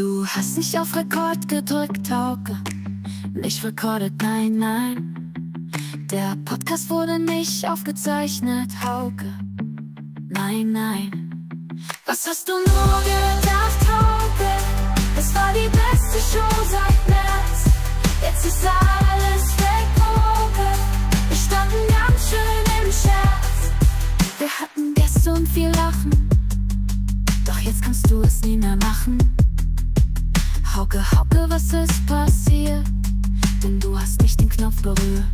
Du hast nicht auf Rekord gedrückt, Hauke. Nicht recorded, nein, nein. Der Podcast wurde nicht aufgezeichnet, Hauke. Nein, nein. Was hast du nur gedacht, Hauke? Es war die beste Show seit März. Jetzt ist alles weg, Hauke. Wir standen ganz schön im Scherz. Wir hatten Gäste und viel Lachen. Doch jetzt kannst du es nie mehr machen. Hauke, Hauke, was ist passiert? Denn du hast nicht den Knopf berührt.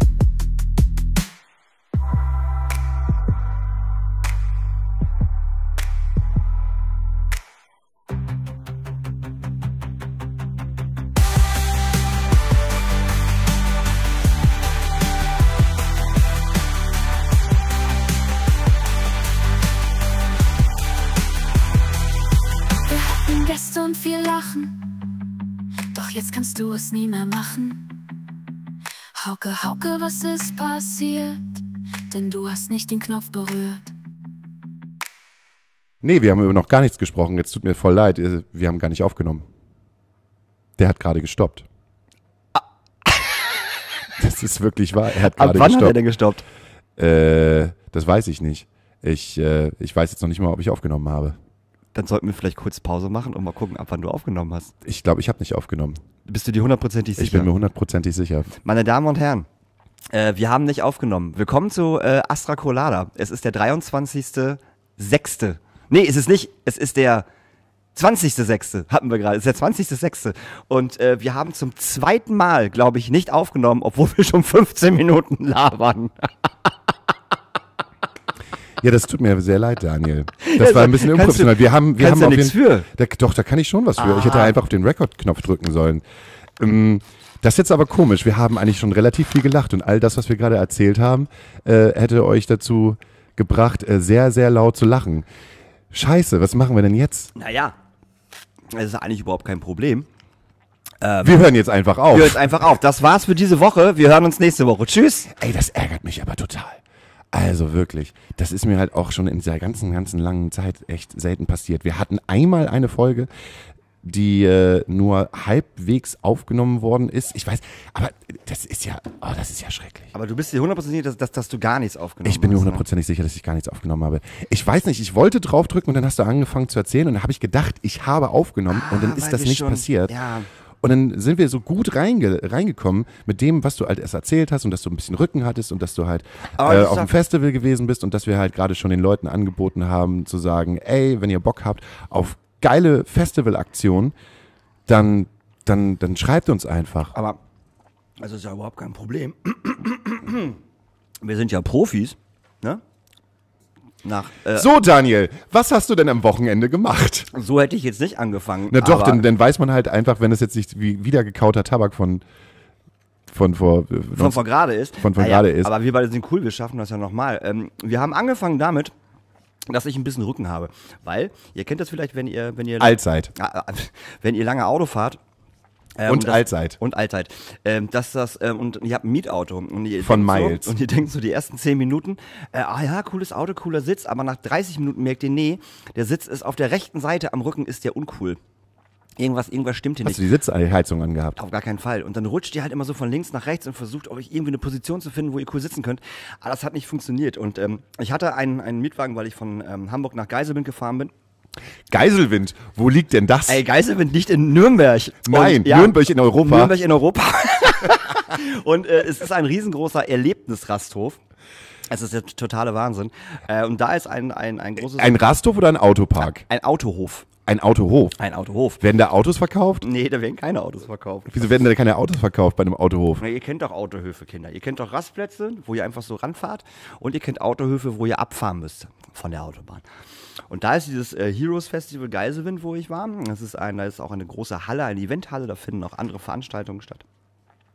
du es nie mehr machen. Hauke, Hauke, was ist passiert? Denn du hast nicht den Knopf berührt. Nee, wir haben über noch gar nichts gesprochen. Jetzt tut mir voll leid. Wir haben gar nicht aufgenommen. Der hat gerade gestoppt. Das ist wirklich wahr. Er hat gerade gestoppt. wann hat er denn gestoppt? Äh, das weiß ich nicht. Ich, äh, ich weiß jetzt noch nicht mal, ob ich aufgenommen habe. Dann sollten wir vielleicht kurz Pause machen und mal gucken, ab wann du aufgenommen hast. Ich glaube, ich habe nicht aufgenommen. Bist du dir hundertprozentig sicher? Ich bin mir hundertprozentig sicher. Meine Damen und Herren, äh, wir haben nicht aufgenommen. Willkommen zu äh, Astra Colada. Es ist der 23.06. Nee, es ist nicht. Es ist der 20.06. hatten wir gerade. Es ist der 20.06. Und äh, wir haben zum zweiten Mal, glaube ich, nicht aufgenommen, obwohl wir schon 15 Minuten labern. Ja, das tut mir sehr leid, Daniel. Das war ein bisschen unprofessionell. Wir haben, wir haben ja nichts für. Da, doch, da kann ich schon was für. Ah. Ich hätte ah. einfach auf den Rekordknopf drücken sollen. Ähm, das ist jetzt aber komisch. Wir haben eigentlich schon relativ viel gelacht und all das, was wir gerade erzählt haben, äh, hätte euch dazu gebracht, äh, sehr, sehr laut zu lachen. Scheiße, was machen wir denn jetzt? Naja, das ist eigentlich überhaupt kein Problem. Ähm, wir hören jetzt einfach auf. Wir hören jetzt einfach auf. Das war's für diese Woche. Wir hören uns nächste Woche. Tschüss. Ey, das ärgert mich aber total. Also wirklich, das ist mir halt auch schon in dieser ganzen, ganzen langen Zeit echt selten passiert. Wir hatten einmal eine Folge, die äh, nur halbwegs aufgenommen worden ist. Ich weiß, aber das ist ja, oh, das ist ja schrecklich. Aber du bist dir hundertprozentig sicher, dass, dass, dass, du gar nichts aufgenommen hast. Ich bin mir ne? hundertprozentig ne? sicher, dass ich gar nichts aufgenommen habe. Ich weiß nicht, ich wollte draufdrücken und dann hast du angefangen zu erzählen und dann habe ich gedacht, ich habe aufgenommen ah, und dann ist das nicht schon, passiert. Ja. Und dann sind wir so gut reinge reingekommen mit dem, was du halt erst erzählt hast und dass du ein bisschen Rücken hattest und dass du halt oh, äh, auf dem Festival gewesen bist und dass wir halt gerade schon den Leuten angeboten haben zu sagen, ey, wenn ihr Bock habt auf geile Festivalaktionen, dann, dann, dann schreibt uns einfach. Aber also ist ja überhaupt kein Problem. Wir sind ja Profis, ne? nach. Äh, so, Daniel, was hast du denn am Wochenende gemacht? So hätte ich jetzt nicht angefangen. Na doch, denn, dann weiß man halt einfach, wenn es jetzt nicht wie wiedergekauter Tabak von von vor äh, von vor gerade ist. Von vor naja, gerade ist. Aber wir beide sind cool, wir schaffen das ja nochmal. Ähm, wir haben angefangen damit, dass ich ein bisschen Rücken habe, weil ihr kennt das vielleicht, wenn ihr wenn ihr alt äh, wenn ihr lange Auto fahrt ähm, und das, Allzeit. Und Allzeit. Ähm, dass das, ähm, und ihr habt ein Mietauto. Und ihr Von Miles. So, und ihr denkt so die ersten zehn Minuten, äh, ah ja, cooles Auto, cooler Sitz, aber nach 30 Minuten merkt ihr, nee, der Sitz ist auf der rechten Seite am Rücken, ist der uncool. Irgendwas, irgendwas stimmt hier Hast nicht. Hast du die Sitzheizung angehabt? Auf gar keinen Fall. Und dann rutscht ihr halt immer so von links nach rechts und versucht euch irgendwie eine Position zu finden, wo ihr cool sitzen könnt. Aber das hat nicht funktioniert. Und ähm, ich hatte einen, einen Mietwagen, weil ich von ähm, Hamburg nach Geiselbind gefahren bin Geiselwind, wo liegt denn das? Ey, Geiselwind nicht in Nürnberg. Nein, Und, ja, Nürnberg in Europa. Nürnberg in Europa. Und äh, es ist ein riesengroßer Erlebnisrasthof. Es ist der totale Wahnsinn. Äh, und da ist ein, ein, ein großes. Ein Rasthof oder ein Autopark? Ein Autohof. Ein Autohof. Ein Autohof. Werden da Autos verkauft? Nee, da werden keine Autos verkauft. Wieso werden da keine Autos verkauft bei einem Autohof? Na, ihr kennt doch Autohöfe, Kinder. Ihr kennt doch Rastplätze, wo ihr einfach so ranfahrt. Und ihr kennt Autohöfe, wo ihr abfahren müsst von der Autobahn. Und da ist dieses äh, Heroes Festival Geiselwind, wo ich war. Das ist, ein, da ist auch eine große Halle, eine Eventhalle, da finden auch andere Veranstaltungen statt.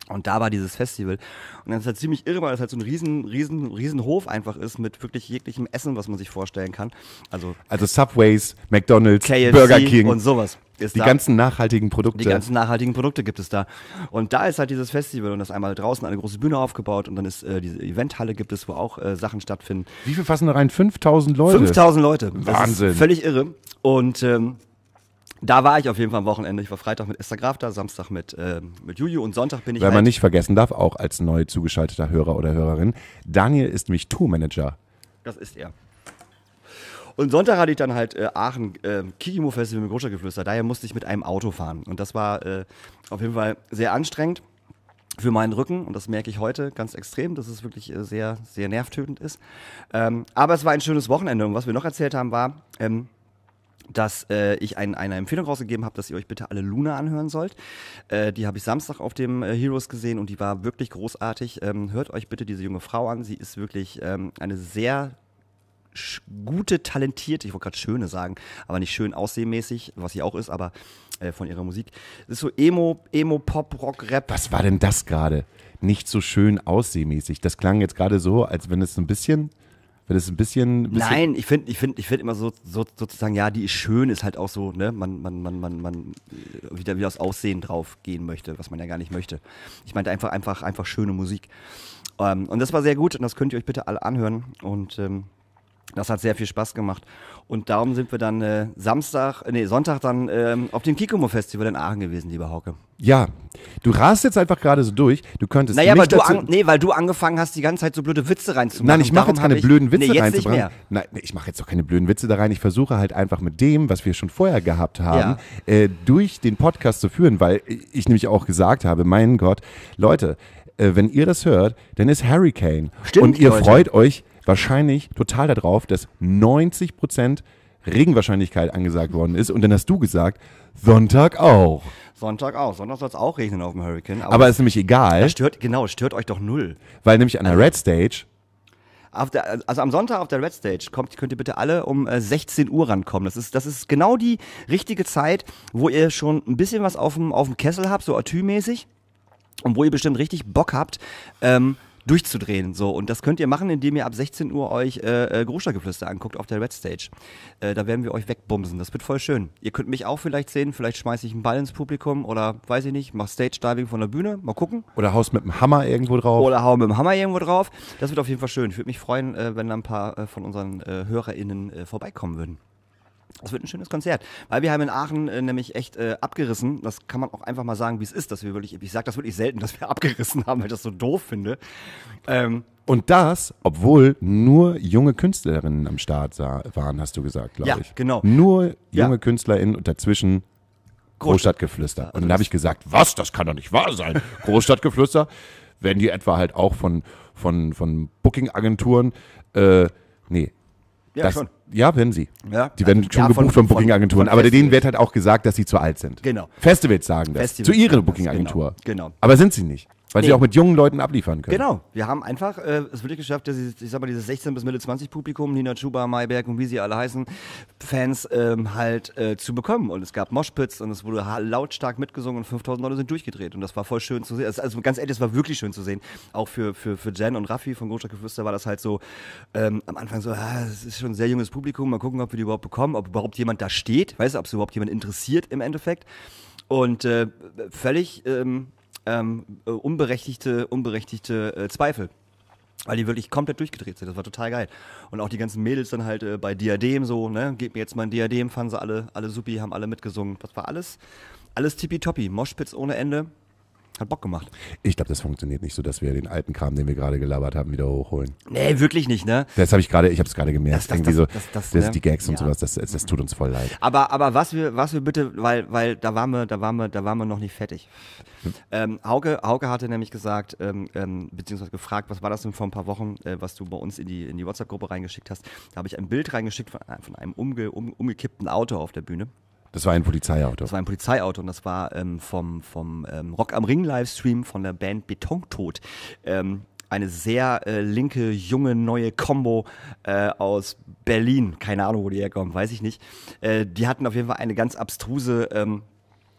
Und da war dieses Festival. Und dann ist halt ziemlich irre, weil das halt so ein riesen, riesen, riesen Hof einfach ist mit wirklich jeglichem Essen, was man sich vorstellen kann. Also, also Subways, McDonalds, KFC Burger King und sowas. Ist die da. ganzen nachhaltigen Produkte. Die ganzen nachhaltigen Produkte gibt es da. Und da ist halt dieses Festival und das einmal draußen eine große Bühne aufgebaut und dann ist äh, diese Eventhalle gibt es, wo auch äh, Sachen stattfinden. Wie viel fassen da rein? 5000 Leute? 5000 Leute. Das Wahnsinn. völlig irre. Und ähm, da war ich auf jeden Fall am Wochenende. Ich war Freitag mit Esther Graf da, Samstag mit, äh, mit Juju und Sonntag bin ich. Wenn halt man nicht vergessen darf, auch als neu zugeschalteter Hörer oder Hörerin, Daniel ist nämlich Tourmanager. Das ist er. Und Sonntag hatte ich dann halt äh, Aachen äh, Kikimo Festival mit Großstadtgeflüster. Daher musste ich mit einem Auto fahren. Und das war äh, auf jeden Fall sehr anstrengend für meinen Rücken und das merke ich heute ganz extrem, dass es wirklich äh, sehr, sehr nervtötend ist. Ähm, aber es war ein schönes Wochenende und was wir noch erzählt haben war, ähm, dass äh, ich ein, eine Empfehlung rausgegeben habe, dass ihr euch bitte alle Luna anhören sollt. Äh, die habe ich Samstag auf dem äh, Heroes gesehen und die war wirklich großartig. Ähm, hört euch bitte diese junge Frau an. Sie ist wirklich ähm, eine sehr gute, talentierte, ich wollte gerade schöne sagen, aber nicht schön aussehmäßig, was sie auch ist, aber äh, von ihrer Musik. Das ist so Emo, Emo, Pop, Rock, Rap. Was war denn das gerade? Nicht so schön aussehmäßig. Das klang jetzt gerade so, als wenn es so ein bisschen wenn es ein bisschen, bisschen Nein, ich finde ich find, ich find immer so, so, sozusagen, ja, die ist schön, ist halt auch so, ne, man, man, man, man, man äh, wieder, wieder aufs Aussehen drauf gehen möchte, was man ja gar nicht möchte. Ich meinte einfach, einfach, einfach schöne Musik. Ähm, und das war sehr gut und das könnt ihr euch bitte alle anhören. Und ähm, das hat sehr viel Spaß gemacht. Und darum sind wir dann äh, Samstag, äh, nee, Sonntag dann ähm, auf dem Kikomo-Festival in Aachen gewesen, lieber Hauke. Ja, du rast jetzt einfach gerade so durch. Du könntest Naja, aber du an, nee, weil du angefangen hast, die ganze Zeit so blöde Witze reinzumachen. Nein, ich mache jetzt keine ich, blöden Witze nee, jetzt reinzubringen. Nicht mehr. Nein, ich mache jetzt auch keine blöden Witze da rein. Ich versuche halt einfach mit dem, was wir schon vorher gehabt haben, ja. äh, durch den Podcast zu führen, weil ich nämlich auch gesagt habe, mein Gott, Leute, äh, wenn ihr das hört, dann ist Hurricane. Stimmt, und ihr Leute. freut euch wahrscheinlich total darauf, dass 90 Prozent Regenwahrscheinlichkeit angesagt worden ist. Und dann hast du gesagt, Sonntag auch. Sonntag auch. Sonntag soll es auch regnen auf dem Hurricane. Aber, aber ist nämlich egal. Stört, genau, stört euch doch null. Weil nämlich an der Red Stage der, also am Sonntag auf der Red Stage kommt, könnt ihr bitte alle um 16 äh, Uhr rankommen. Das ist, das ist genau die richtige Zeit, wo ihr schon ein bisschen was auf dem, auf dem Kessel habt, so Atü-mäßig. Und wo ihr bestimmt richtig Bock habt, ähm, durchzudrehen. So. Und das könnt ihr machen, indem ihr ab 16 Uhr euch äh, äh Großstadtgeflüster anguckt auf der Red Stage. Äh, da werden wir euch wegbumsen. Das wird voll schön. Ihr könnt mich auch vielleicht sehen. Vielleicht schmeiße ich einen Ball ins Publikum oder weiß ich nicht, mach Stage-Diving von der Bühne. Mal gucken. Oder haust mit dem Hammer irgendwo drauf. Oder hau mit dem Hammer irgendwo drauf. Das wird auf jeden Fall schön. Ich würde mich freuen, äh, wenn da ein paar äh, von unseren äh, HörerInnen äh, vorbeikommen würden. Das wird ein schönes Konzert, weil wir haben in Aachen äh, nämlich echt äh, abgerissen. Das kann man auch einfach mal sagen, wie es ist, dass wir wirklich, ich sage das wirklich selten, dass wir abgerissen haben, weil ich das so doof finde. Ähm, und das, obwohl nur junge Künstlerinnen am Start sah, waren, hast du gesagt, glaube ja, ich. Ja, genau. Nur junge ja. KünstlerInnen und dazwischen Großstadtgeflüster. und dann habe ich gesagt, was, das kann doch nicht wahr sein. Großstadtgeflüster, werden die etwa halt auch von, von, von Booking-Agenturen, äh, nee, ja, das, schon. Ja, werden sie. Ja, die werden also, schon ja, gebucht von, von Booking-Agenturen. Aber denen wird halt auch gesagt, dass sie zu alt sind. Genau. Festivals sagen das. Festivals zu ihrer genau. Booking-Agentur. Genau, genau. Aber sind sie nicht. Weil nee. sie auch mit jungen Leuten abliefern können. Genau, wir haben einfach äh, es wirklich geschafft, dass ich, ich sag mal, dieses 16 bis Mitte 20 Publikum, Nina Chuba, Mayberg und wie sie alle heißen, Fans ähm, halt äh, zu bekommen. Und es gab Moshpits und es wurde lautstark mitgesungen und 5000 Leute sind durchgedreht. Und das war voll schön zu sehen. Also, ganz ehrlich, es war wirklich schön zu sehen. Auch für, für, für Jen und Raffi von Großstadt Geflüster war das halt so ähm, am Anfang so, ah, es ah, ist schon ein sehr junges Publikum, mal gucken, ob wir die überhaupt bekommen, ob überhaupt jemand da steht, weißt du, ob es überhaupt jemand interessiert im Endeffekt. Und äh, völlig ähm, ähm, äh, unberechtigte, unberechtigte äh, Zweifel. Weil die wirklich komplett durchgedreht sind. Das war total geil. Und auch die ganzen Mädels dann halt äh, bei Diadem so, ne? Gebt mir jetzt mein Diadem, fanden sie alle, alle supi, haben alle mitgesungen. Das war alles, alles tippitoppi. Moshpits ohne Ende. Hat Bock gemacht. Ich glaube, das funktioniert nicht so, dass wir den alten Kram, den wir gerade gelabert haben, wieder hochholen. Nee, wirklich nicht, ne? Das habe ich gerade, ich habe es gerade gemerkt. Das, das, das, so, das, das, das ne? die Gags und ja. sowas, das, das, tut uns voll leid. Aber, aber was wir, was wir bitte, weil, weil da waren wir, da waren wir, da waren wir noch nicht fertig. Ähm, Hauke, Hauke hatte nämlich gesagt, ähm, ähm beziehungsweise gefragt, was war das denn vor ein paar Wochen, äh, was du bei uns in die, in die WhatsApp-Gruppe reingeschickt hast. Da habe ich ein Bild reingeschickt von, von einem umge, um, umgekippten Auto auf der Bühne. Das war ein Polizeiauto. Das war ein Polizeiauto und das war ähm, vom, vom ähm, Rock am Ring Livestream von der Band Betontod. Ähm, eine sehr äh, linke, junge, neue Combo äh, aus Berlin. Keine Ahnung, wo die herkommen, weiß ich nicht. Äh, die hatten auf jeden Fall eine ganz abstruse ähm,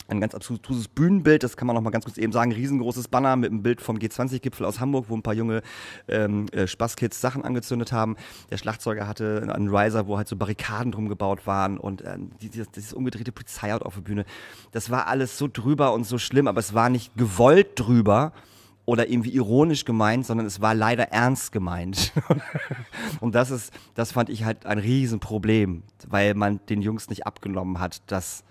ein ganz absolutes Bühnenbild, das kann man noch mal ganz kurz eben sagen, riesengroßes Banner mit einem Bild vom G20-Gipfel aus Hamburg, wo ein paar junge ähm, äh, Spaßkids Sachen angezündet haben. Der Schlagzeuger hatte einen Riser, wo halt so Barrikaden drum gebaut waren und äh, dieses, dieses, umgedrehte Polizeihaut auf der Bühne. Das war alles so drüber und so schlimm, aber es war nicht gewollt drüber oder irgendwie ironisch gemeint, sondern es war leider ernst gemeint. und das ist, das fand ich halt ein Riesenproblem, weil man den Jungs nicht abgenommen hat, dass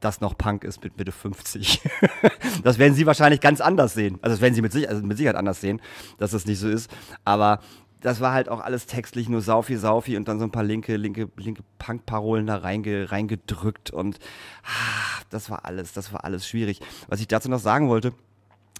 das noch Punk ist mit Mitte 50. das werden sie wahrscheinlich ganz anders sehen. Also das werden sie mit, sich, also mit Sicherheit anders sehen, dass das nicht so ist. Aber das war halt auch alles textlich, nur Saufi, Saufi und dann so ein paar linke, linke, linke Punk-Parolen da reinge, reingedrückt und ah, das war alles, das war alles schwierig. Was ich dazu noch sagen wollte,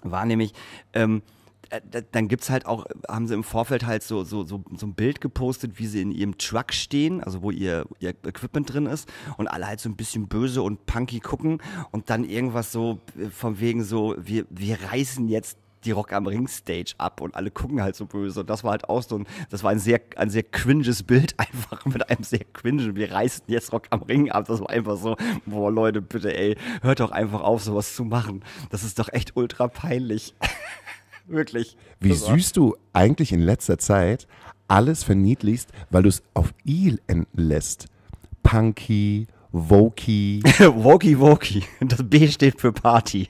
war nämlich, ähm, äh, dann gibt es halt auch, haben sie im Vorfeld halt so, so, so, so ein Bild gepostet, wie sie in ihrem Truck stehen, also wo ihr, ihr Equipment drin ist und alle halt so ein bisschen böse und punky gucken und dann irgendwas so äh, von wegen so, wir, wir reißen jetzt die Rock am Ring Stage ab und alle gucken halt so böse. Und das war halt auch so ein, das war ein sehr, ein sehr quinges Bild, einfach mit einem sehr quingen, wir reißen jetzt Rock am Ring ab. Das war einfach so, boah Leute, bitte ey, hört doch einfach auf, sowas zu machen. Das ist doch echt ultra peinlich. Wirklich. Wie also, süß du eigentlich in letzter Zeit alles verniedlichst, weil du es auf Il enden lässt. Punky, Woki. Woki, Woki. Das B steht für Party.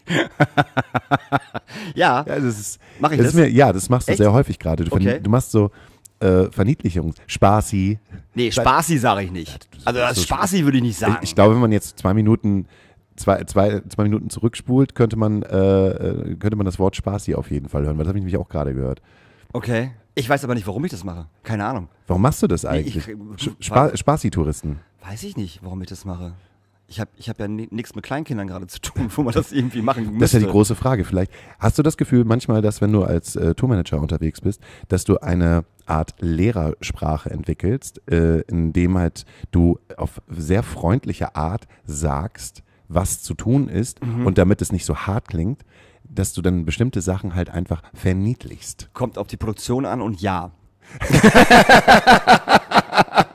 ja. ja. Das ist, Mach ich das? das? Mir, ja, das machst du Echt? sehr häufig gerade. Du, okay. du, machst so äh, Verniedlichung. Spaßi. Nee, Spaßi sage ich nicht. Also, also Spaßi würde ich nicht sagen. Ich, ich glaube, wenn man jetzt zwei Minuten zwei, zwei, zwei Minuten zurückspult, könnte man, äh, äh könnte man das Wort Spaß auf jeden Fall hören, weil das habe ich nämlich auch gerade gehört. Okay. Ich weiß aber nicht, warum ich das mache. Keine Ahnung. Warum machst du das eigentlich? Nee, äh, Spa Spaßi-Touristen. Weiß ich nicht, warum ich das mache. Ich habe ich hab ja nichts mit Kleinkindern gerade zu tun, wo man das irgendwie machen müsste. Das ist ja die große Frage. Vielleicht hast du das Gefühl manchmal, dass wenn du als äh, Tourmanager unterwegs bist, dass du eine Art Lehrersprache entwickelst, äh, indem halt du auf sehr freundliche Art sagst, was zu tun ist mhm. und damit es nicht so hart klingt, dass du dann bestimmte Sachen halt einfach verniedlichst. Kommt auf die Produktion an und ja.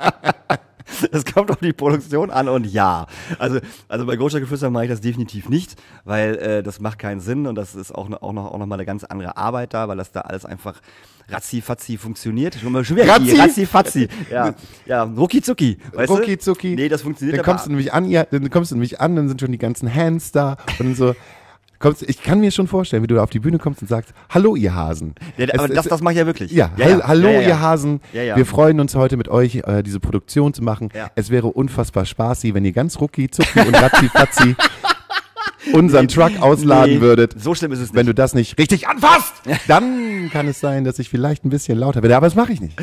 es kommt auf die Produktion an und ja. Also, also bei Geflüster mache ich das definitiv nicht, weil äh, das macht keinen Sinn und das ist auch, auch, noch, auch noch mal eine ganz andere Arbeit da, weil das da alles einfach ratzi-fatzi funktioniert. Schon mal schwer. Ratzi-fatzi. Ja, ja rucki-zucki. Rucki-zucki. Nee, das funktioniert Dann kommst du nämlich an, ja, dann kommst du nämlich an, dann sind schon die ganzen Hands da und so kommst, ich kann mir schon vorstellen, wie du da auf die Bühne kommst und sagst, hallo ihr Hasen. Ja, aber es, das, das mache ich ja wirklich. Ja, ja, ja. hallo ihr Hasen. Wir freuen uns heute mit euch, äh, diese Produktion zu machen. Es wäre unfassbar spaßig, wenn ihr ganz rucki, zucki und ratzi fatzi unseren nee, Truck ausladen nee, würdet. So schlimm ist es nicht. Wenn du das nicht richtig anfasst, dann kann es sein, dass ich vielleicht ein bisschen lauter werde. Aber das mache ich nicht.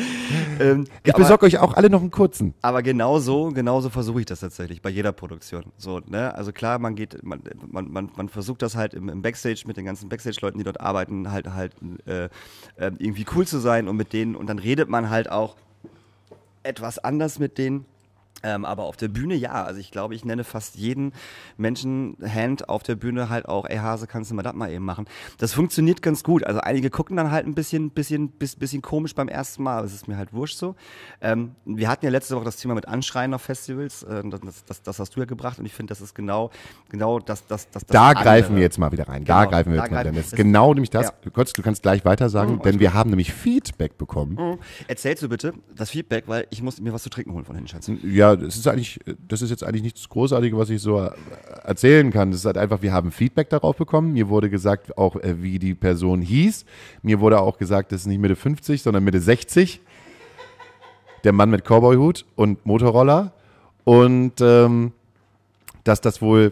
Ähm, ich besorge euch auch alle noch einen kurzen. Aber genauso, genau so, versuche ich das tatsächlich bei jeder Produktion. So, ne? Also klar, man geht, man, man, man, man versucht das halt im, im Backstage mit den ganzen Backstage-Leuten, die dort arbeiten, halt halt äh, ähm, irgendwie cool zu sein und mit denen und dann redet man halt auch etwas anders mit denen ähm, aber auf der Bühne ja. Also ich glaube, ich nenne fast jeden Menschen Hand auf der Bühne halt auch, ey Hase, kannst du mal das mal eben machen. Das funktioniert ganz gut. Also einige gucken dann halt ein bisschen, bisschen, bisschen komisch beim ersten Mal, aber es ist mir halt wurscht so. Ähm, wir hatten ja letzte Woche das Thema mit Anschreien auf Festivals. Äh, das, das, das, hast du ja gebracht und ich finde, das ist genau, genau das, das, das, das Da andere. greifen wir jetzt mal wieder rein. Genau, da greifen wir da jetzt greifen. mal wieder rein. Genau nämlich das. Ja. Du, kannst, du kannst gleich weiter sagen, mhm, denn wir haben nämlich Feedback bekommen. Mhm. Erzählst du bitte das Feedback, weil ich muss mir was zu trinken holen von hinten. Ja, das ist eigentlich, das ist jetzt eigentlich nichts Großartiges, was ich so äh, erzählen kann. Das ist halt einfach, wir haben Feedback darauf bekommen. Mir wurde gesagt, auch äh, wie die Person hieß. Mir wurde auch gesagt, das ist nicht Mitte 50, sondern Mitte 60. Der Mann mit Cowboyhut und Motorroller. Und ähm, dass das wohl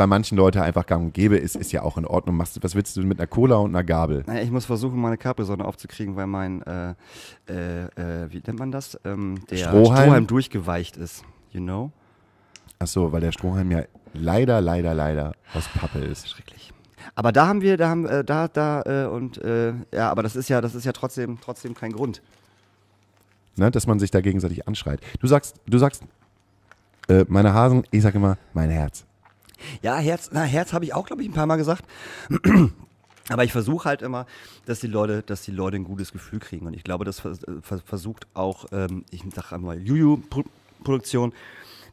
bei manchen Leuten einfach gang und gäbe ist, ist ja auch in Ordnung. Machst, was willst du mit einer Cola und einer Gabel? Naja, ich muss versuchen, meine Capri-Sonne aufzukriegen, weil mein, äh, äh, äh wie nennt man das? Ähm, der Strohhalm? Strohhalm durchgeweicht ist, you know? Ach weil der Strohhalm ja leider, leider, leider aus Pappe ist. Schrecklich. Aber da haben wir, da haben, äh, da, da äh, und äh, ja, aber das ist ja, das ist ja trotzdem, trotzdem kein Grund. Ne, dass man sich da gegenseitig anschreit. Du sagst, du sagst, äh, meine Hasen, ich sage immer, mein Herz. Ja, Herz, na, Herz habe ich auch, glaube ich, ein paar Mal gesagt. Aber ich versuche halt immer, dass die Leute, dass die Leute ein gutes Gefühl kriegen. Und ich glaube, das äh, versucht auch, ähm, ich sage einmal, Juju-Produktion,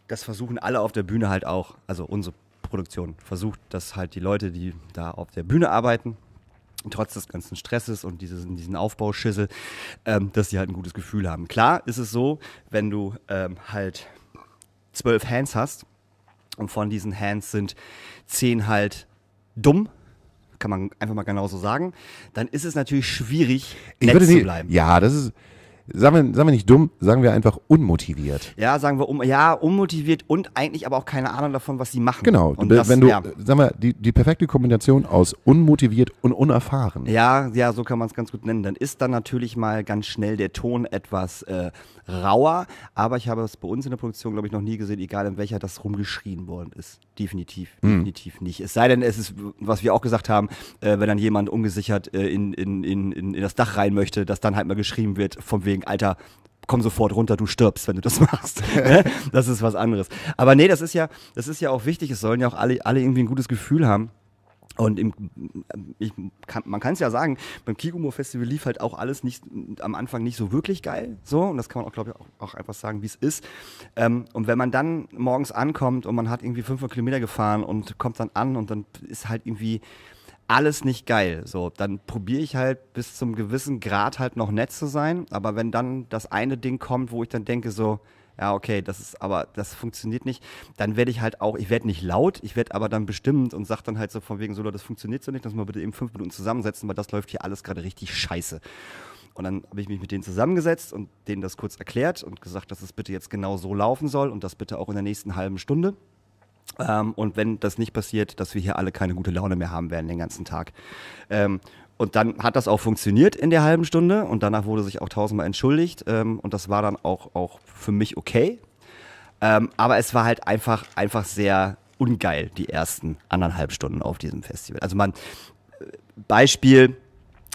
das versuchen alle auf der Bühne halt auch, also unsere Produktion versucht, dass halt die Leute, die da auf der Bühne arbeiten, trotz des ganzen Stresses und dieses, diesen Aufbauschüssel, ähm, dass sie halt ein gutes Gefühl haben. Klar ist es so, wenn du ähm, halt zwölf Hands hast, und von diesen Hands sind zehn halt dumm, kann man einfach mal genauso sagen, dann ist es natürlich schwierig, nett ich würde zu bleiben. Ja, das ist, sagen wir, sagen wir nicht dumm, sagen wir einfach unmotiviert. Ja, sagen wir um, ja, unmotiviert und eigentlich aber auch keine Ahnung davon, was sie machen. Genau, und das, wenn du, ja. sagen wir, die, die perfekte Kombination aus unmotiviert und unerfahren. Ja, ja, so kann man es ganz gut nennen. Dann ist dann natürlich mal ganz schnell der Ton etwas äh, rauer, aber ich habe es bei uns in der Produktion, glaube ich, noch nie gesehen, egal in welcher, das rumgeschrien worden ist. Definitiv, mhm. definitiv nicht. Es sei denn, es ist, was wir auch gesagt haben, äh, wenn dann jemand ungesichert äh, in, in, in, in das Dach rein möchte, dass dann halt mal geschrieben wird, vom Weg wegen, Alter, komm sofort runter, du stirbst, wenn du das machst. Ne? das ist was anderes. Aber nee, das ist ja, das ist ja auch wichtig. Es sollen ja auch alle, alle irgendwie ein gutes Gefühl haben. Und im, ich kann, man kann es ja sagen, beim Kigumo Festival lief halt auch alles nicht am Anfang nicht so wirklich geil. So, und das kann man auch, glaube ich, auch, auch, einfach sagen, wie es ist. Ähm, und wenn man dann morgens ankommt und man hat irgendwie 500 Kilometer gefahren und kommt dann an und dann ist halt irgendwie alles nicht geil. So, dann probiere ich halt bis zum gewissen Grad halt noch nett zu sein. Aber wenn dann das eine Ding kommt, wo ich dann denke, so, ja, okay, das ist aber, das funktioniert nicht, dann werde ich halt auch, ich werde nicht laut, ich werde aber dann bestimmt und sage dann halt so von wegen, so, das funktioniert so nicht, dass wir bitte eben fünf Minuten zusammensetzen, weil das läuft hier alles gerade richtig scheiße. Und dann habe ich mich mit denen zusammengesetzt und denen das kurz erklärt und gesagt, dass es bitte jetzt genau so laufen soll und das bitte auch in der nächsten halben Stunde. Ähm, und wenn das nicht passiert, dass wir hier alle keine gute Laune mehr haben werden den ganzen Tag. Ähm, und dann hat das auch funktioniert in der halben Stunde und danach wurde sich auch tausendmal entschuldigt ähm, und das war dann auch, auch für mich okay. Ähm, aber es war halt einfach, einfach sehr ungeil, die ersten anderthalb Stunden auf diesem Festival. Also man, äh, Beispiel,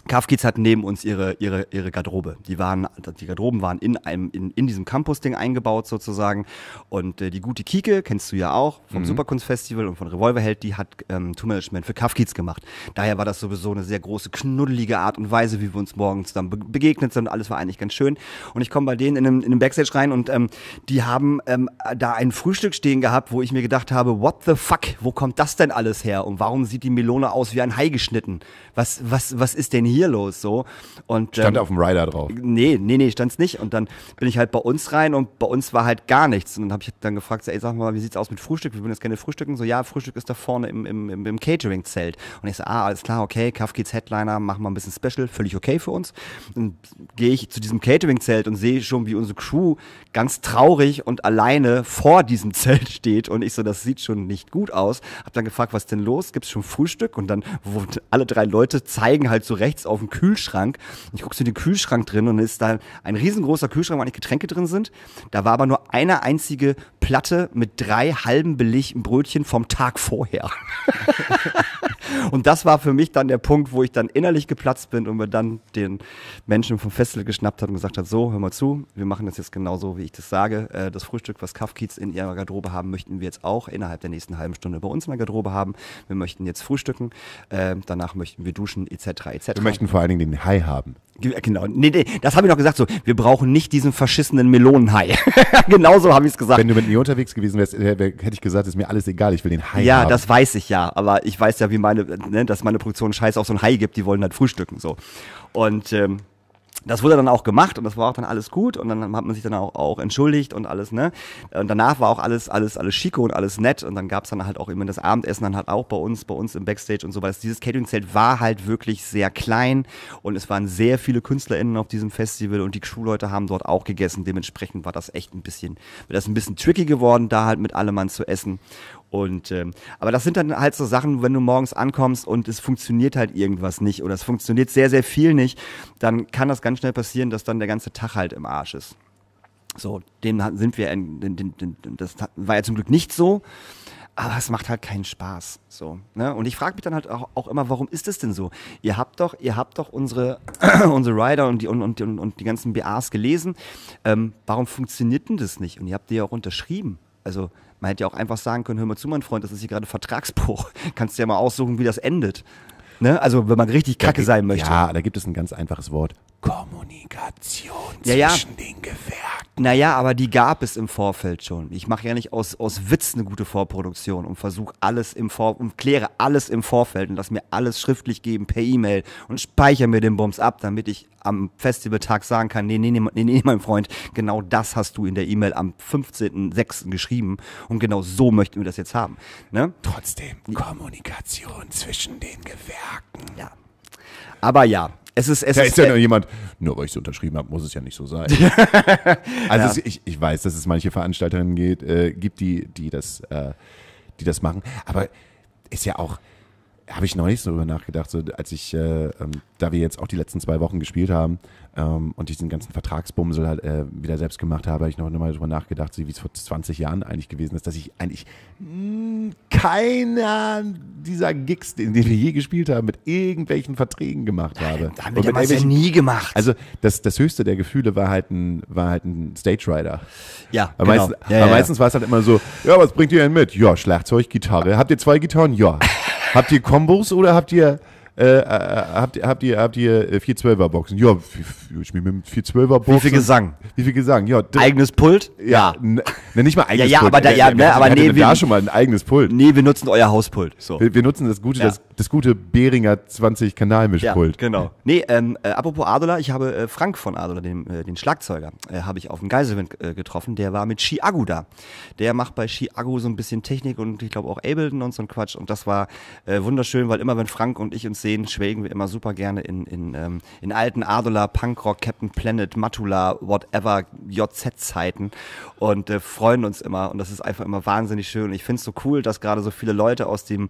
Kafkids hatten neben uns ihre, ihre, ihre Garderobe. Die, waren, die Garderoben waren in, einem, in, in diesem Campus-Ding eingebaut sozusagen. Und äh, die gute Kike, kennst du ja auch, vom mhm. Superkunstfestival und von Revolverheld, die hat ähm, Tour Management für Kafkids gemacht. Daher war das sowieso eine sehr große, knuddelige Art und Weise, wie wir uns morgen zusammen be begegnet sind. Alles war eigentlich ganz schön. Und ich komme bei denen in einem, in Backstage rein und ähm, die haben ähm, da ein Frühstück stehen gehabt, wo ich mir gedacht habe, what the fuck, wo kommt das denn alles her? Und warum sieht die Melone aus wie ein Hai geschnitten? Was, was, was ist denn hier? hier los? So. Und, stand ähm, auf dem Rider drauf? Nee, nee, nee, stand's nicht. Und dann bin ich halt bei uns rein und bei uns war halt gar nichts. Und dann habe ich dann gefragt, so, ey, sag mal, wie sieht's aus mit Frühstück? Wir würden jetzt gerne frühstücken. So, ja, Frühstück ist da vorne im, im, im, im Catering-Zelt. Und ich so, ah, alles klar, okay, Kaff geht's Headliner, machen wir ein bisschen Special, völlig okay für uns. Dann gehe ich zu diesem Catering-Zelt und sehe schon, wie unsere Crew ganz traurig und alleine vor diesem Zelt steht. Und ich so, das sieht schon nicht gut aus. Hab dann gefragt, was denn los? Gibt's schon Frühstück? Und dann, wo alle drei Leute zeigen halt so rechts rechts auf dem Kühlschrank. Und ich gucke so in den Kühlschrank drin und ist da ein riesengroßer Kühlschrank, wo eigentlich Getränke drin sind. Da war aber nur eine einzige Platte mit drei halben belegten Brötchen vom Tag vorher. und das war für mich dann der Punkt, wo ich dann innerlich geplatzt bin und mir dann den Menschen vom Festival geschnappt hat und gesagt hat, so, hör mal zu, wir machen das jetzt genauso, wie ich das sage. Äh, das Frühstück, was Kafkiz in ihrer Garderobe haben, möchten wir jetzt auch innerhalb der nächsten halben Stunde bei uns in der Garderobe haben. Wir möchten jetzt frühstücken, äh, danach möchten wir duschen, etc. etc möchten vor allen Dingen den Hai haben. Genau, nee, nee, das habe ich noch gesagt so, wir brauchen nicht diesen verschissenen Melonenhai. Genauso habe ich es gesagt. Wenn du mit mir unterwegs gewesen wärst, äh, hätte ich gesagt, ist mir alles egal, ich will den Hai ja, haben. Ja, das weiß ich ja, aber ich weiß ja, wie meine, äh, ne, dass meine Produktion Scheiß auf so einen Hai gibt, die wollen halt frühstücken so. Und ähm, das wurde dann auch gemacht und das war auch dann alles gut und dann hat man sich dann auch, auch entschuldigt und alles, ne? Und danach war auch alles, alles, alles schicke und alles nett und dann gab's dann halt auch immer das Abendessen dann halt auch bei uns, bei uns im Backstage und so, weil dieses Catering-Zelt war halt wirklich sehr klein und es waren sehr viele KünstlerInnen auf diesem Festival und die Crewleute haben dort auch gegessen. Dementsprechend war das echt ein bisschen, das ist ein bisschen tricky geworden, da halt mit allem Mann zu essen und ähm, aber das sind dann halt so Sachen, wenn du morgens ankommst und es funktioniert halt irgendwas nicht oder es funktioniert sehr, sehr viel nicht, dann kann das ganz schnell passieren, dass dann der ganze Tag halt im Arsch ist. So, dem sind wir, den, den, den, das war ja zum Glück nicht so, aber es macht halt keinen Spaß. So, ne? Und ich frage mich dann halt auch, auch immer, warum ist das denn so? Ihr habt doch, ihr habt doch unsere, unsere Rider und die, und, und, und die ganzen BAs gelesen. Ähm, warum funktioniert denn das nicht? Und ihr habt die ja auch unterschrieben. Also man hätte ja auch einfach sagen können, hör mal zu, mein Freund, das ist hier gerade Vertragsbruch. Kannst dir ja mal aussuchen, wie das endet. Ne? Also wenn man richtig kacke sein möchte. Ja, da gibt es ein ganz einfaches Wort. Kommunikation ja, ja. zwischen den Gewerken. Naja, aber die gab es im Vorfeld schon. Ich mache ja nicht aus, aus Witz eine gute Vorproduktion und versuche alles im Vorfeld und kläre alles im Vorfeld und lass mir alles schriftlich geben per E-Mail und speichere mir den Bums ab, damit ich am Festivaltag sagen kann, nee, nee, nee, nee, nee, mein Freund, genau das hast du in der E-Mail am 15.06. geschrieben und genau so möchten wir das jetzt haben. Ne? Trotzdem, Kommunikation zwischen den Gewerken. Ja. Aber ja, es ist, es da ist, ist ja noch jemand, nur weil ich es unterschrieben habe, muss es ja nicht so sein. also ja. es, ich, ich weiß, dass es manche Veranstalterinnen geht, äh, gibt, die, die, das, äh, die das machen. Aber ist ja auch, habe ich neulich so darüber nachgedacht, so als ich, äh, ähm, da wir jetzt auch die letzten zwei Wochen gespielt haben ähm, und ich den ganzen Vertragsbumsel halt, äh, wieder selbst gemacht habe, habe ich noch mal darüber nachgedacht, wie es vor 20 Jahren eigentlich gewesen ist, dass ich eigentlich mh, hm, keiner dieser Gigs, den, die wir je gespielt haben, mit irgendwelchen Verträgen gemacht habe. Nein, haben wir ja nie gemacht. Also das, das höchste der Gefühle war halt ein, war halt ein Stage Rider. Ja, aber genau. meistens, ja, ja, meistens war es halt immer so, ja, was bringt ihr denn mit? Ja, Schlagzeug, Gitarre. Habt ihr zwei Gitarren? Ja habt ihr Kombos oder habt ihr äh, äh habt, habt ihr habt ihr 412er äh, Boxen? Ja, ich spiele mit 412er Boxen. Wie viel Gesang? Wie viel Gesang? Ja, eigenes Pult? Ja. Ne, nicht mal eigenes ja, ja, Pult. Aber da, ja, ja, ne, aber nee, wir, da schon mal ein eigenes Pult. Nee, wir nutzen euer Hauspult. So. Wir, wir nutzen das gute, ja. das das gute Beringer 20 Kanalmischpult. Ja, genau. Nee, ähm, äh, apropos Adola, ich habe äh, Frank von Adola, den, äh, den Schlagzeuger, äh, habe ich auf dem Geiselwind äh, getroffen. Der war mit Chiago da. Der macht bei Chiago so ein bisschen Technik und ich glaube auch Ableton und so ein Quatsch. Und das war äh, wunderschön, weil immer wenn Frank und ich uns sehen, schwelgen wir immer super gerne in, in, ähm, in alten Adola, Punkrock, Captain Planet, Matula, whatever, JZ-Zeiten und freuen uns immer. Und das ist einfach immer wahnsinnig schön. Und ich finde es so cool, dass gerade so viele Leute aus dem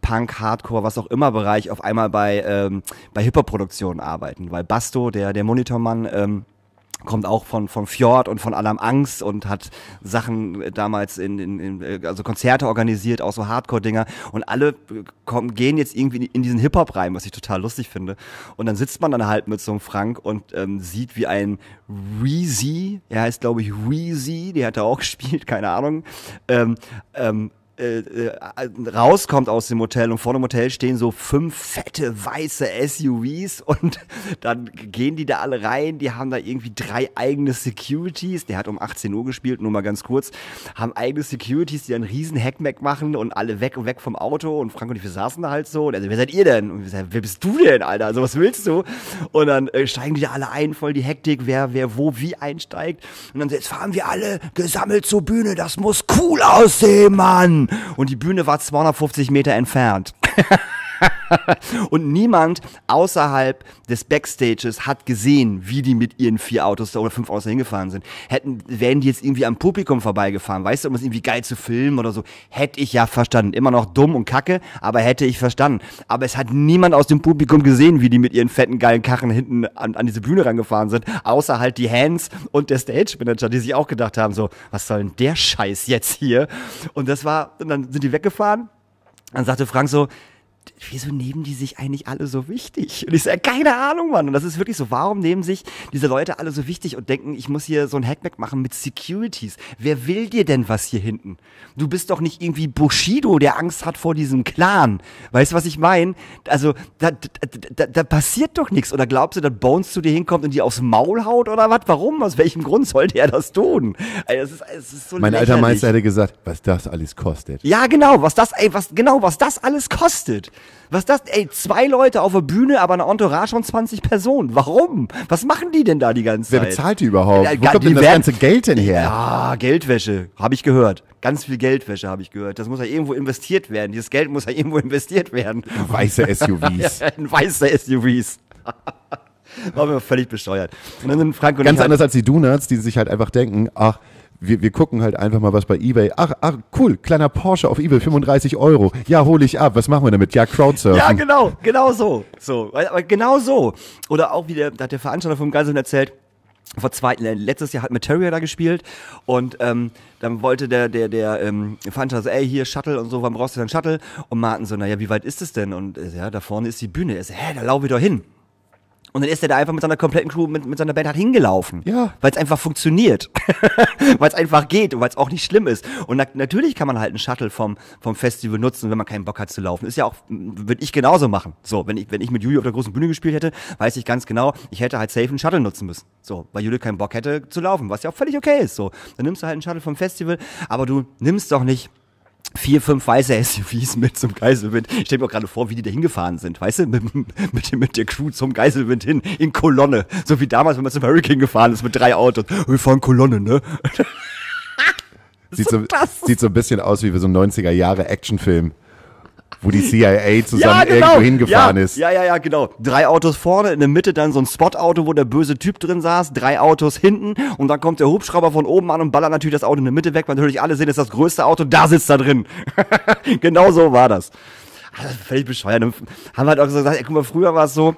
Punk, Hardcore, was was auch immer Bereich auf einmal bei, ähm, bei Hip-Hop-Produktionen arbeiten. Weil Basto, der, der Monitormann, ähm, kommt auch von, von Fjord und von Alarm Angst und hat Sachen äh, damals in, in, in äh, also Konzerte organisiert, auch so Hardcore-Dinger und alle äh, kommen, gehen jetzt irgendwie in diesen Hip-Hop rein, was ich total lustig finde. Und dann sitzt man dann halt mit so einem Frank und ähm, sieht wie ein Weezy, er heißt glaube ich Weezy, der hat da auch gespielt, keine Ahnung, ähm, ähm, äh, äh, rauskommt aus dem Hotel und vor dem Hotel stehen so fünf fette weiße SUVs und dann gehen die da alle rein. Die haben da irgendwie drei eigene Securities. Der hat um 18 Uhr gespielt, nur mal ganz kurz. Haben eigene Securities, die dann riesen Hackmack machen und alle weg und weg vom Auto. Und Frank und ich, wir saßen da halt so. Und also, wer seid ihr denn? Und wir sagen, wer bist du denn, Alter? Also, was willst du? Und dann äh, steigen die da alle ein, voll die Hektik, wer, wer wo wie einsteigt. Und dann, jetzt fahren wir alle gesammelt zur Bühne. Das muss cool aussehen, Mann! und die Bühne war 250 Meter entfernt. und niemand außerhalb des Backstages hat gesehen, wie die mit ihren vier Autos oder fünf Autos hingefahren sind. Hätten, wären die jetzt irgendwie am Publikum vorbeigefahren, weißt du, um es irgendwie geil zu filmen oder so, hätte ich ja verstanden. Immer noch dumm und kacke, aber hätte ich verstanden. Aber es hat niemand aus dem Publikum gesehen, wie die mit ihren fetten, geilen Karren hinten an, an diese Bühne rangefahren sind, außer halt die Hands und der Stage Manager, die sich auch gedacht haben, so, was soll denn der Scheiß jetzt hier? Und das war, und dann sind die weggefahren. Dann sagte Frank so, wieso nehmen die sich eigentlich alle so wichtig? Und ich sage, keine Ahnung, Mann. Und das ist wirklich so, warum nehmen sich diese Leute alle so wichtig und denken, ich muss hier so ein Hackback machen mit Securities? Wer will dir denn was hier hinten? Du bist doch nicht irgendwie Bushido, der Angst hat vor diesem Clan. Weißt du, was ich meine? Also, da, da, da, passiert doch nichts. Oder glaubst du, dass Bones zu dir hinkommt und die aufs Maul haut oder was? Warum? Aus welchem Grund sollte er das tun? Also, das ist, das ist so mein lächerlich. alter Meister hätte gesagt, was das alles kostet. Ja, genau, was das, ey, was, genau, was das alles kostet. Was ist das? Ey, zwei Leute auf der Bühne, aber eine Entourage von 20 Personen. Warum? Was machen die denn da die ganze Zeit? Wer bezahlt die überhaupt? Wo kommt denn das ganze Geld denn her? Ja, Geldwäsche, habe ich gehört. Ganz viel Geldwäsche habe ich gehört. Das muss ja irgendwo investiert werden. Dieses Geld muss ja irgendwo investiert werden. Weiße SUVs. In weiße SUVs. War mir völlig bescheuert. Und dann sind Frank und Ganz halt anders als die Donuts, die sich halt einfach denken, ach, wir, wir gucken halt einfach mal was bei eBay. Ach, ach, cool, kleiner Porsche auf eBay, 35 Euro. Ja, hole ich ab. Was machen wir damit? Ja, Crowdsurfen. Ja, genau, genau so. So, aber genau so. Oder auch wieder, da hat der Veranstalter vom Geiseln erzählt, vor zwei, letztes Jahr hat mit da gespielt und ähm, dann wollte der, der, der ähm, Veranstalter so, ey, hier Shuttle und so, wann brauchst du denn Shuttle? Und Martin so, naja, wie weit ist es denn? Und äh, ja, da vorne ist die Bühne. Er so, hä, da laufe ich doch hin. Und dann ist er da einfach mit seiner kompletten Crew, mit, mit seiner Band halt hingelaufen. Ja. Weil es einfach funktioniert. weil es einfach geht und weil es auch nicht schlimm ist. Und na natürlich kann man halt einen Shuttle vom, vom Festival nutzen, wenn man keinen Bock hat zu laufen. Ist ja auch, würde ich genauso machen. So, wenn ich, wenn ich mit Juli auf der großen Bühne gespielt hätte, weiß ich ganz genau, ich hätte halt safe einen Shuttle nutzen müssen. So, weil Juli keinen Bock hätte zu laufen, was ja auch völlig okay ist. So, dann nimmst du halt einen Shuttle vom Festival, aber du nimmst doch nicht vier, fünf weiße SUVs mit zum Geiselwind. Ich stelle mir auch gerade vor, wie die da hingefahren sind, weißt du, mit, mit, mit der Crew zum Geiselwind hin, in Kolonne. So wie damals, wenn man zum Hurricane gefahren ist mit drei Autos. Wir fahren Kolonne, ne? sieht, so, sieht so ein bisschen aus wie so ein 90er Jahre Actionfilm wo die CIA zusammen ja, genau. irgendwo hingefahren ja, ist. Ja, ja, ja, genau. Drei Autos vorne, in der Mitte dann so ein Spot-Auto, wo der böse Typ drin saß, drei Autos hinten und dann kommt der Hubschrauber von oben an und ballert natürlich das Auto in der Mitte weg, weil natürlich alle sehen, das ist das größte Auto, da sitzt da drin. genau so war das. Also, völlig bescheuert. haben wir halt auch gesagt, ey, guck mal, früher war es so,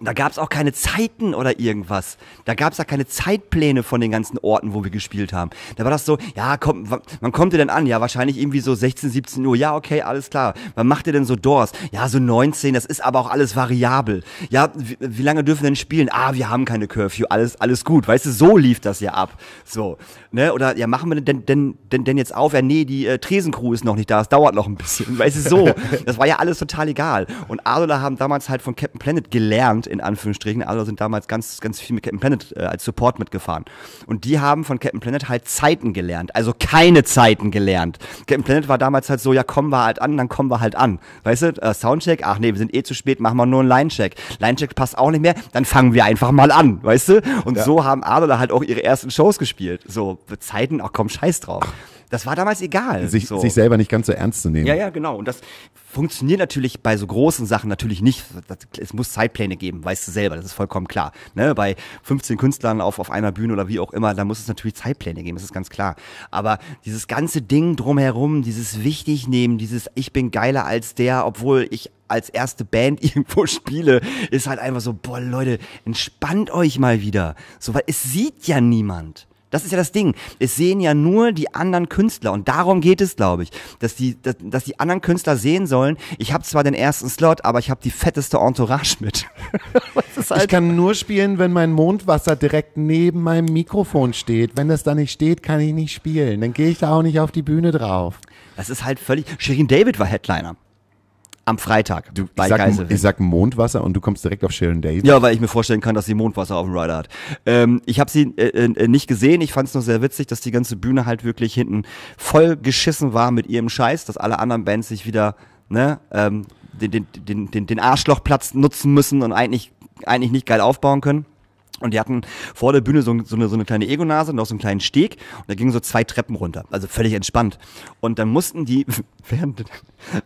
da gab es auch keine Zeiten oder irgendwas. Da gab es ja keine Zeitpläne von den ganzen Orten, wo wir gespielt haben. Da war das so, ja, komm, wann kommt ihr denn an? Ja, wahrscheinlich irgendwie so 16, 17 Uhr. Ja, okay, alles klar. Wann macht ihr denn so Doors? Ja, so 19, das ist aber auch alles variabel. Ja, wie, wie lange dürfen wir denn spielen? Ah, wir haben keine Curfew, alles, alles gut. Weißt du, so lief das ja ab. So, ne? Oder, ja, machen wir denn, denn, denn, denn jetzt auf? Ja, nee, die äh, Tresencrew ist noch nicht da, es dauert noch ein bisschen. Weißt du, so. das war ja alles total egal. Und Adola haben damals halt von Captain Planet gelernt, Abend in Anführungsstrichen. Also sind damals ganz, ganz viel mit Captain Planet äh, als Support mitgefahren. Und die haben von Captain Planet halt Zeiten gelernt, also keine Zeiten gelernt. Captain Planet war damals halt so, ja, kommen wir halt an, dann kommen wir halt an. Weißt du, äh, Soundcheck, ach nee, wir sind eh zu spät, machen wir nur einen Linecheck. Linecheck passt auch nicht mehr, dann fangen wir einfach mal an, weißt du? Und ja. so haben Adler halt auch ihre ersten Shows gespielt. So, Zeiten, ach komm, scheiß drauf das war damals egal. Sich, so. sich selber nicht ganz so ernst zu nehmen. Ja, ja, genau. Und das funktioniert natürlich bei so großen Sachen natürlich nicht. Das, es muss Zeitpläne geben, weißt du selber, das ist vollkommen klar. Ne? Bei 15 Künstlern auf, auf einer Bühne oder wie auch immer, da muss es natürlich Zeitpläne geben, das ist ganz klar. Aber dieses ganze Ding drumherum, dieses Wichtignehmen, dieses Ich bin geiler als der, obwohl ich als erste Band irgendwo spiele, ist halt einfach so, boah Leute, entspannt euch mal wieder. So, weil es sieht ja niemand. Das ist ja das Ding. Es sehen ja nur die anderen Künstler und darum geht es, glaube ich, dass die, dass, dass die anderen Künstler sehen sollen. Ich habe zwar den ersten Slot, aber ich habe die fetteste Entourage mit. halt ich kann nur spielen, wenn mein Mondwasser direkt neben meinem Mikrofon steht. Wenn das da nicht steht, kann ich nicht spielen. Dann gehe ich da auch nicht auf die Bühne drauf. Das ist halt völlig. Shirin David war Headliner. Am Freitag du, bei ich sag, Geiselwind. Ich sag Mondwasser und du kommst direkt auf Sharon Days. Ja, weil ich mir vorstellen kann, dass sie Mondwasser auf dem Rider hat. Ähm, ich habe sie äh, äh, äh, nicht gesehen. Ich fand es nur sehr witzig, dass die ganze Bühne halt wirklich hinten voll geschissen war mit ihrem Scheiß, dass alle anderen Bands sich wieder ne, ähm, den, den, den, den Arschlochplatz nutzen müssen und eigentlich, eigentlich nicht geil aufbauen können. Und die hatten vor der Bühne so, so, eine, so eine kleine Ego-Nase und auch so einen kleinen Steg. Und da gingen so zwei Treppen runter. Also völlig entspannt. Und dann mussten die, während,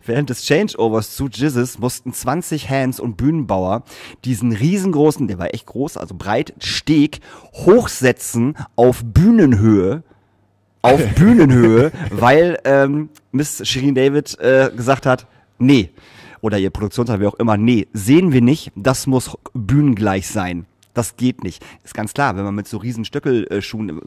während des Changeovers zu Jizzes, mussten 20 Hands und Bühnenbauer diesen riesengroßen, der war echt groß, also breit, Steg hochsetzen auf Bühnenhöhe auf Bühnenhöhe, weil ähm, Miss Shirin David äh, gesagt hat, nee. Oder ihr Produktionsleiter, wie auch immer, nee, sehen wir nicht, das muss bühnengleich sein. Das geht nicht. Ist ganz klar, wenn man mit so riesen Stöckelschuhen, äh,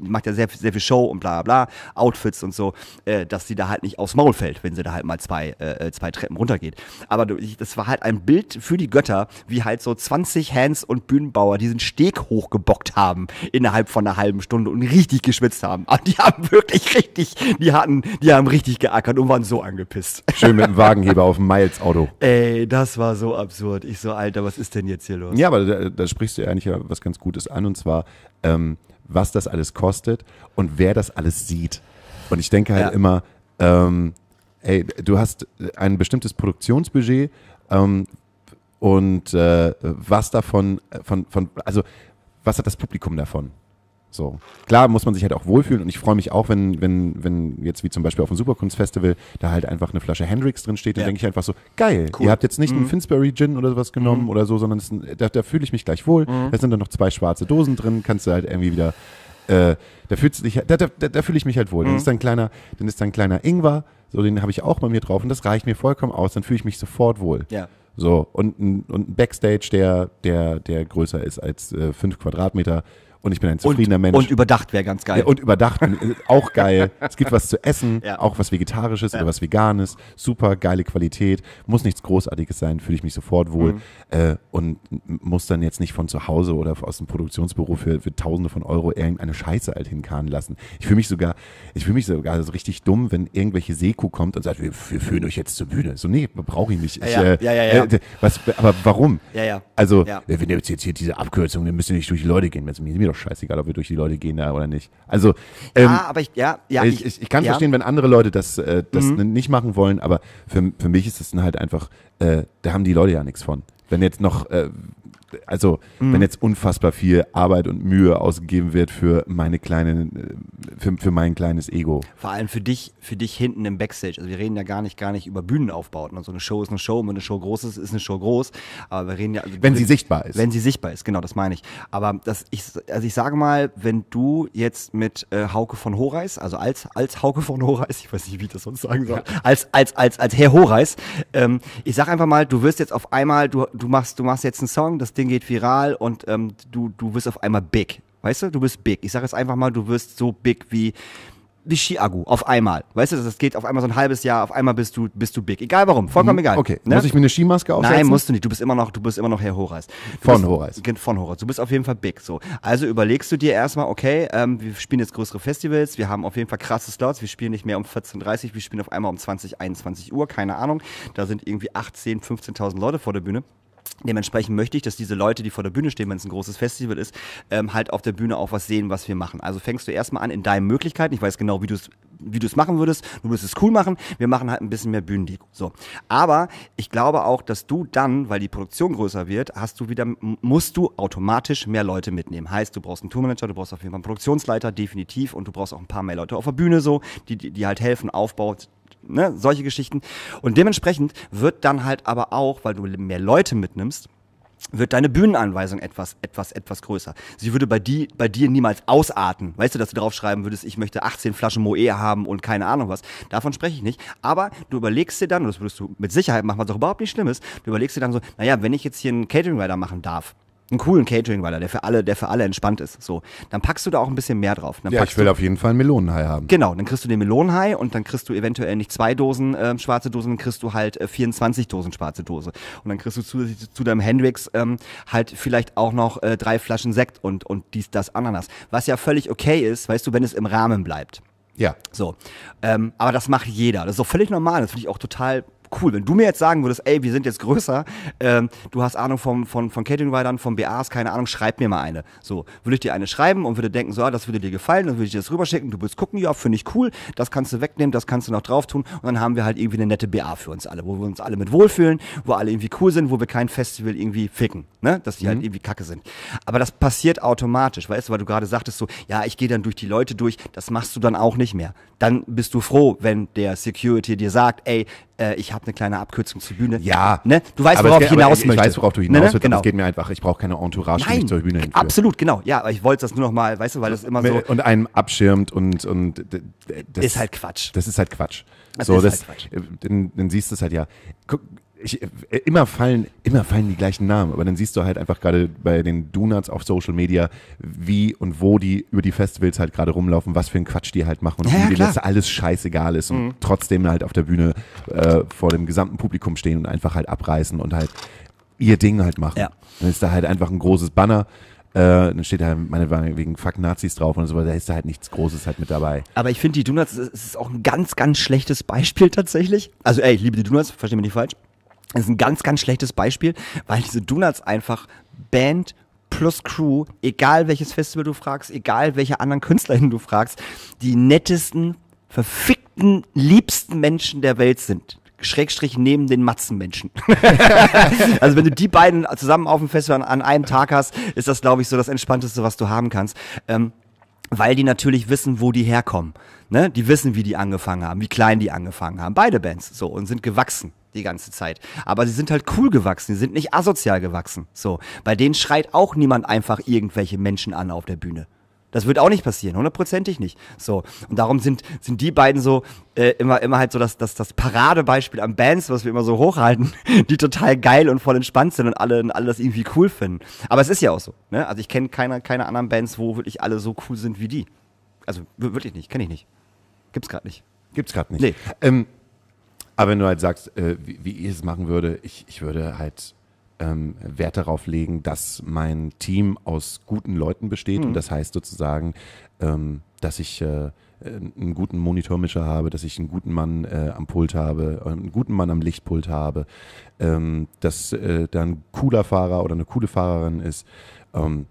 macht ja sehr, sehr viel Show und bla bla, Outfits und so, äh, dass sie da halt nicht aufs Maul fällt, wenn sie da halt mal zwei, äh, zwei Treppen runtergeht. Aber das war halt ein Bild für die Götter, wie halt so 20 Hands und Bühnenbauer diesen Steg hochgebockt haben innerhalb von einer halben Stunde und richtig geschwitzt haben. Aber ah, die haben wirklich richtig, die hatten, die haben richtig geackert und waren so angepisst. Schön mit dem Wagenheber auf dem Miles-Auto. Ey, das war so absurd. Ich so, Alter, was ist denn jetzt hier los? Ja, aber da, da sprichst du ja eigentlich was ganz Gutes an, und zwar, ähm, was das alles kostet und wer das alles sieht. Und ich denke halt ja. immer, ähm, ey, du hast ein bestimmtes Produktionsbudget ähm, und äh, was davon, äh, von, von, also was hat das Publikum davon? So. Klar muss man sich halt auch wohlfühlen und ich freue mich auch, wenn, wenn, wenn jetzt wie zum Beispiel auf dem Superkunstfestival da halt einfach eine Flasche Hendrix drin steht, dann ja. denke ich einfach so, geil, cool. ihr habt jetzt nicht mhm. einen Finsbury Gin oder sowas genommen mhm. oder so, sondern ein, da, da fühle ich mich gleich wohl. Mhm. Da sind dann noch zwei schwarze Dosen drin, kannst du halt irgendwie wieder, äh, da, dich, da, da, da fühle ich mich halt wohl. Mhm. Dann ist dann kleiner, dann ist dann kleiner Ingwer, so den habe ich auch bei mir drauf und das reicht mir vollkommen aus, dann fühle ich mich sofort wohl. Ja. So, und ein, und ein Backstage, der, der, der größer ist als äh, fünf Quadratmeter, und ich bin ein zufriedener und, Mensch. Und überdacht wäre ganz geil. Ja, und überdacht, äh, auch geil. Es gibt was zu essen, ja. auch was Vegetarisches ja. oder was Veganes. Super geile Qualität. Muss nichts Großartiges sein, fühle ich mich sofort wohl. Mhm. Äh, und muss dann jetzt nicht von zu Hause oder aus dem Produktionsbüro für, für Tausende von Euro irgendeine Scheiße halt hinkarren lassen. Ich fühle mich sogar, ich fühle mich sogar so richtig dumm, wenn irgendwelche Seku kommt und sagt, wir, wir führen euch jetzt zur Bühne. So, nee, brauche ich nicht. Ich, ja. äh, äh was, aber warum? Ja, ja. Also, äh, wenn ihr jetzt hier diese Abkürzung, dann müsst ihr nicht durch die Leute gehen, wenn es mir doch scheißegal, ob wir durch die Leute gehen da oder nicht. Also, ähm, ja, aber ich, ja, ja, ich, ich, ich kann ja. verstehen, wenn andere Leute das, äh, das mhm. nicht machen wollen, aber für, für mich ist das dann halt einfach, äh, da haben die Leute ja nichts von. Wenn jetzt noch, äh, also mhm. wenn jetzt unfassbar viel Arbeit und Mühe ausgegeben wird für meine kleine, äh, für, für mein kleines Ego. Vor allem für dich, für dich hinten im Backstage. Also wir reden ja gar nicht, gar nicht über Bühnenaufbauten. Also eine Show ist eine Show, und wenn eine Show groß ist, ist eine Show groß. Aber wir reden ja. Also wenn sie sichtbar ist. Wenn sie sichtbar ist, genau, das meine ich. Aber das, ich, also ich sage mal, wenn du jetzt mit äh, Hauke von Horeis, also als, als Hauke von Horeis, ich weiß nicht, wie ich das sonst sagen soll, als, als, als, als Herr Horeis, ähm, ich sage einfach mal, du wirst jetzt auf einmal, du, du machst, du machst jetzt einen Song, das Ding Ding geht viral und ähm, du, du wirst auf einmal big. Weißt du, du bist big. Ich sage jetzt einfach mal, du wirst so big wie wie Shiagu auf einmal. Weißt du, das geht auf einmal so ein halbes Jahr, auf einmal bist du, bist du big. Egal warum, vollkommen mhm. egal. Okay, ne? muss ich mir eine Skimaske aufsetzen? Nein, musst du nicht. Du bist immer noch, du bist immer noch Herr Horace. Du von bist, Horace. Von Horace. Du bist auf jeden Fall big. So. Also überlegst du dir erstmal, okay, ähm, wir spielen jetzt größere Festivals, wir haben auf jeden Fall krasse Slots, wir spielen nicht mehr um 14.30 Uhr, wir spielen auf einmal um 20, 21 Uhr, keine Ahnung. Da sind irgendwie 8, 15.000 Leute vor der Bühne. Dementsprechend möchte ich, dass diese Leute, die vor der Bühne stehen, wenn es ein großes Festival ist, ähm, halt auf der Bühne auch was sehen, was wir machen. Also fängst du erstmal an in deinen Möglichkeiten. Ich weiß genau, wie du es wie du es machen würdest. Du würdest es cool machen. Wir machen halt ein bisschen mehr Bühnendeko. So. Aber ich glaube auch, dass du dann, weil die Produktion größer wird, hast du wieder, musst du automatisch mehr Leute mitnehmen. Heißt, du brauchst einen Tourmanager, du brauchst auf jeden Fall einen Produktionsleiter, definitiv. Und du brauchst auch ein paar mehr Leute auf der Bühne so, die, die, die halt helfen, aufbaut, ne, solche Geschichten. Und dementsprechend wird dann halt aber auch, weil du mehr Leute mitnimmst, wird deine Bühnenanweisung etwas, etwas, etwas größer. Sie würde bei, die, bei dir niemals ausarten. Weißt du, dass du draufschreiben würdest, ich möchte 18 Flaschen Moe haben und keine Ahnung was. Davon spreche ich nicht. Aber du überlegst dir dann, und das würdest du mit Sicherheit machen, was auch überhaupt nicht schlimm ist, du überlegst dir dann so, naja, wenn ich jetzt hier einen Catering-Rider machen darf, einen coolen Catering-Weiler, der für alle, der für alle entspannt ist. So, dann packst du da auch ein bisschen mehr drauf. Dann ja, ich will auf jeden Fall einen Melonenhai haben. Genau, dann kriegst du den Melonenhai und dann kriegst du eventuell nicht zwei Dosen äh, schwarze Dosen, dann kriegst du halt äh, 24 Dosen schwarze Dose. Und dann kriegst du zusätzlich zu deinem Hendrix ähm, halt vielleicht auch noch äh, drei Flaschen Sekt und, und dies, das, Ananas. Was ja völlig okay ist, weißt du, wenn es im Rahmen bleibt. Ja. So. Ähm, aber das macht jeder. Das ist doch völlig normal. Das finde ich auch total cool. Wenn du mir jetzt sagen würdest, ey, wir sind jetzt größer, ähm, du hast Ahnung vom, von, von Catering-Riders, von BAs, keine Ahnung, schreib mir mal eine. So, würde ich dir eine schreiben und würde denken, so, ah, das würde dir gefallen, dann würde ich dir das rüberschicken, du willst gucken, ja, finde ich cool, das kannst du wegnehmen, das kannst du noch drauf tun und dann haben wir halt irgendwie eine nette BA für uns alle, wo wir uns alle mit wohlfühlen, wo alle irgendwie cool sind, wo wir kein Festival irgendwie ficken ne? dass die halt mhm. halt irgendwie kacke sind. Aber das passiert automatisch, weißt du, weil du gerade sagtest so, ja, ich gehe dann durch die Leute durch, das machst du dann auch nicht mehr. Dann bist du froh, wenn der Security dir sagt, ey, äh, ich habe eine kleine Abkürzung zur Bühne. Ja. Ne? Du weißt, worauf geht, ich hinaus möchte. Ich weiß, worauf du ne, hinaus ne, ne? willst. Genau. Es geht mir einfach, ich brauche keine Entourage, Nein, die mich zur Bühne hinführt. Absolut, genau. Ja, aber ich wollte das nur nochmal, weißt du, weil das immer so... Und einem abschirmt und... und das, ist halt Quatsch. Das ist halt Quatsch. Das so, das, halt Quatsch. Äh, dann, dann siehst du es halt ja. Guck, ich, äh, immer fallen, immer fallen die gleichen Namen, aber dann siehst du halt einfach gerade bei den Donuts auf Social Media, wie und wo die über die Festivals halt gerade rumlaufen, was für ein Quatsch die halt machen und ja, wie ja, das alles scheißegal ist und mhm. trotzdem halt auf der Bühne äh, vor dem gesamten Publikum stehen und einfach halt abreißen und halt ihr Ding halt machen. Ja. Dann ist da halt einfach ein großes Banner. Äh, dann steht da halt meine wegen Fuck Nazis drauf und so, aber da ist da halt nichts Großes halt mit dabei. Aber ich finde die Donuts, es ist auch ein ganz, ganz schlechtes Beispiel tatsächlich. Also ey, ich liebe die Donuts, verstehe mich nicht falsch. Das ist ein ganz, ganz schlechtes Beispiel, weil diese Donuts einfach Band plus Crew, egal welches Festival du fragst, egal welche anderen KünstlerInnen du fragst, die nettesten, verfickten, liebsten Menschen der Welt sind. Schrägstrich neben den Matzenmenschen. also wenn du die beiden zusammen auf dem Festival an einem Tag hast, ist das, glaube ich, so das Entspannteste, was du haben kannst. Ähm, weil die natürlich wissen, wo die herkommen. Ne? Die wissen, wie die angefangen haben, wie klein die angefangen haben. Beide Bands so und sind gewachsen die ganze Zeit. Aber sie sind halt cool gewachsen, sie sind nicht asozial gewachsen. So, bei denen schreit auch niemand einfach irgendwelche Menschen an auf der Bühne. Das wird auch nicht passieren, hundertprozentig nicht. So. Und darum sind, sind die beiden so äh, immer, immer halt so das, das, das Paradebeispiel an Bands, was wir immer so hochhalten, die total geil und voll entspannt sind und alle, und alle das irgendwie cool finden. Aber es ist ja auch so. Ne? Also ich kenne keine, keine anderen Bands, wo wirklich alle so cool sind wie die. Also wirklich nicht, kenne ich nicht. Gibt's gerade nicht. Gibt's gerade nicht. Nee. Ähm, aber wenn du halt sagst, äh, wie, wie, ich es machen würde, ich, ich würde halt ähm, Wert darauf legen, dass mein Team aus guten Leuten besteht. Mhm. Und das heißt sozusagen, ähm, dass ich äh, einen guten Monitormischer habe, dass ich einen guten Mann äh, am Pult habe, äh, einen guten Mann am Lichtpult habe, ähm, dass äh, da ein cooler Fahrer oder eine coole Fahrerin ist. Ähm,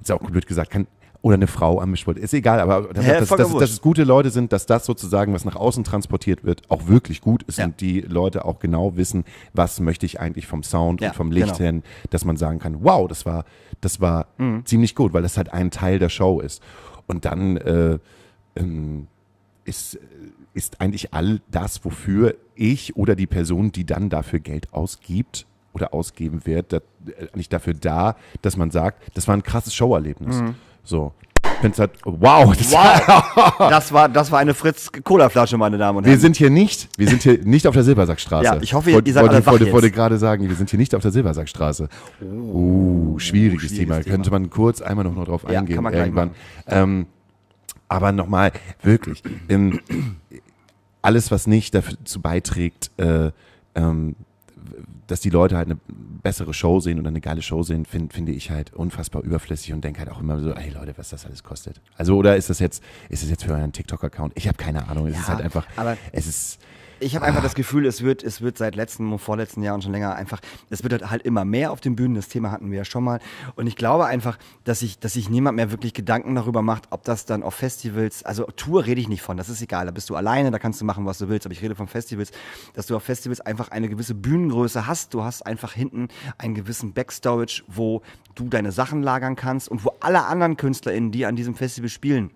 ist auch blöd gesagt, kann, oder eine Frau am Mischpult. Ist egal, aber dass, Hä, dass, dass, dass, es gute Leute sind, dass das sozusagen, was nach außen transportiert wird, auch wirklich gut ist ja. und die Leute auch genau wissen, was möchte ich eigentlich vom Sound ja, und vom genau. Licht genau. hin, dass man sagen kann, wow, das war, das war mhm. ziemlich gut, weil das halt ein Teil der Show ist. Und dann äh, ähm, ist, ist eigentlich all das, wofür ich oder die Person, die dann dafür Geld ausgibt, oder ausgeben wird, äh, nicht dafür da, dass man sagt, das war ein krasses Showerlebnis. Mhm. So. Hat, wow, das, wow. War, das, war, das war eine Fritz-Cola-Flasche, meine Damen und Herren. Wir sind hier nicht, wir sind hier nicht auf der Silbersackstraße. Ja, ich hoffe, ihr, ihr seid wollte, alle wach wollte, jetzt. gerade sagen, wir sind hier nicht auf der Silbersackstraße. Oh, oh schwieriges, schwieriges Thema. Thema. Könnte man kurz einmal noch, drauf ja, eingehen irgendwann. Ähm, aber nochmal, wirklich, ähm, alles, was nicht dazu beiträgt, äh, ähm, dass die Leute halt eine bessere Show sehen und eine geile Show sehen, finde find ich halt unfassbar überflüssig und denke halt auch immer so, ey Leute, was das alles kostet. Also oder ist das jetzt, ist das jetzt für euren TikTok-Account? Ich habe keine Ahnung. Es ja, ist halt einfach, aber es ist ich habe einfach das Gefühl, es wird, es wird seit letztem und vorletzten Jahr und schon länger einfach, es wird halt, halt immer mehr auf den Bühnen. Das Thema hatten wir ja schon mal. Und ich glaube einfach, dass sich dass ich niemand mehr wirklich Gedanken darüber macht, ob das dann auf Festivals, also Tour rede ich nicht von, das ist egal, da bist du alleine, da kannst du machen, was du willst, aber ich rede von Festivals, dass du auf Festivals einfach eine gewisse Bühnengröße hast. Du hast einfach hinten einen gewissen Backstorage, wo du deine Sachen lagern kannst und wo alle anderen KünstlerInnen, die an diesem Festival spielen,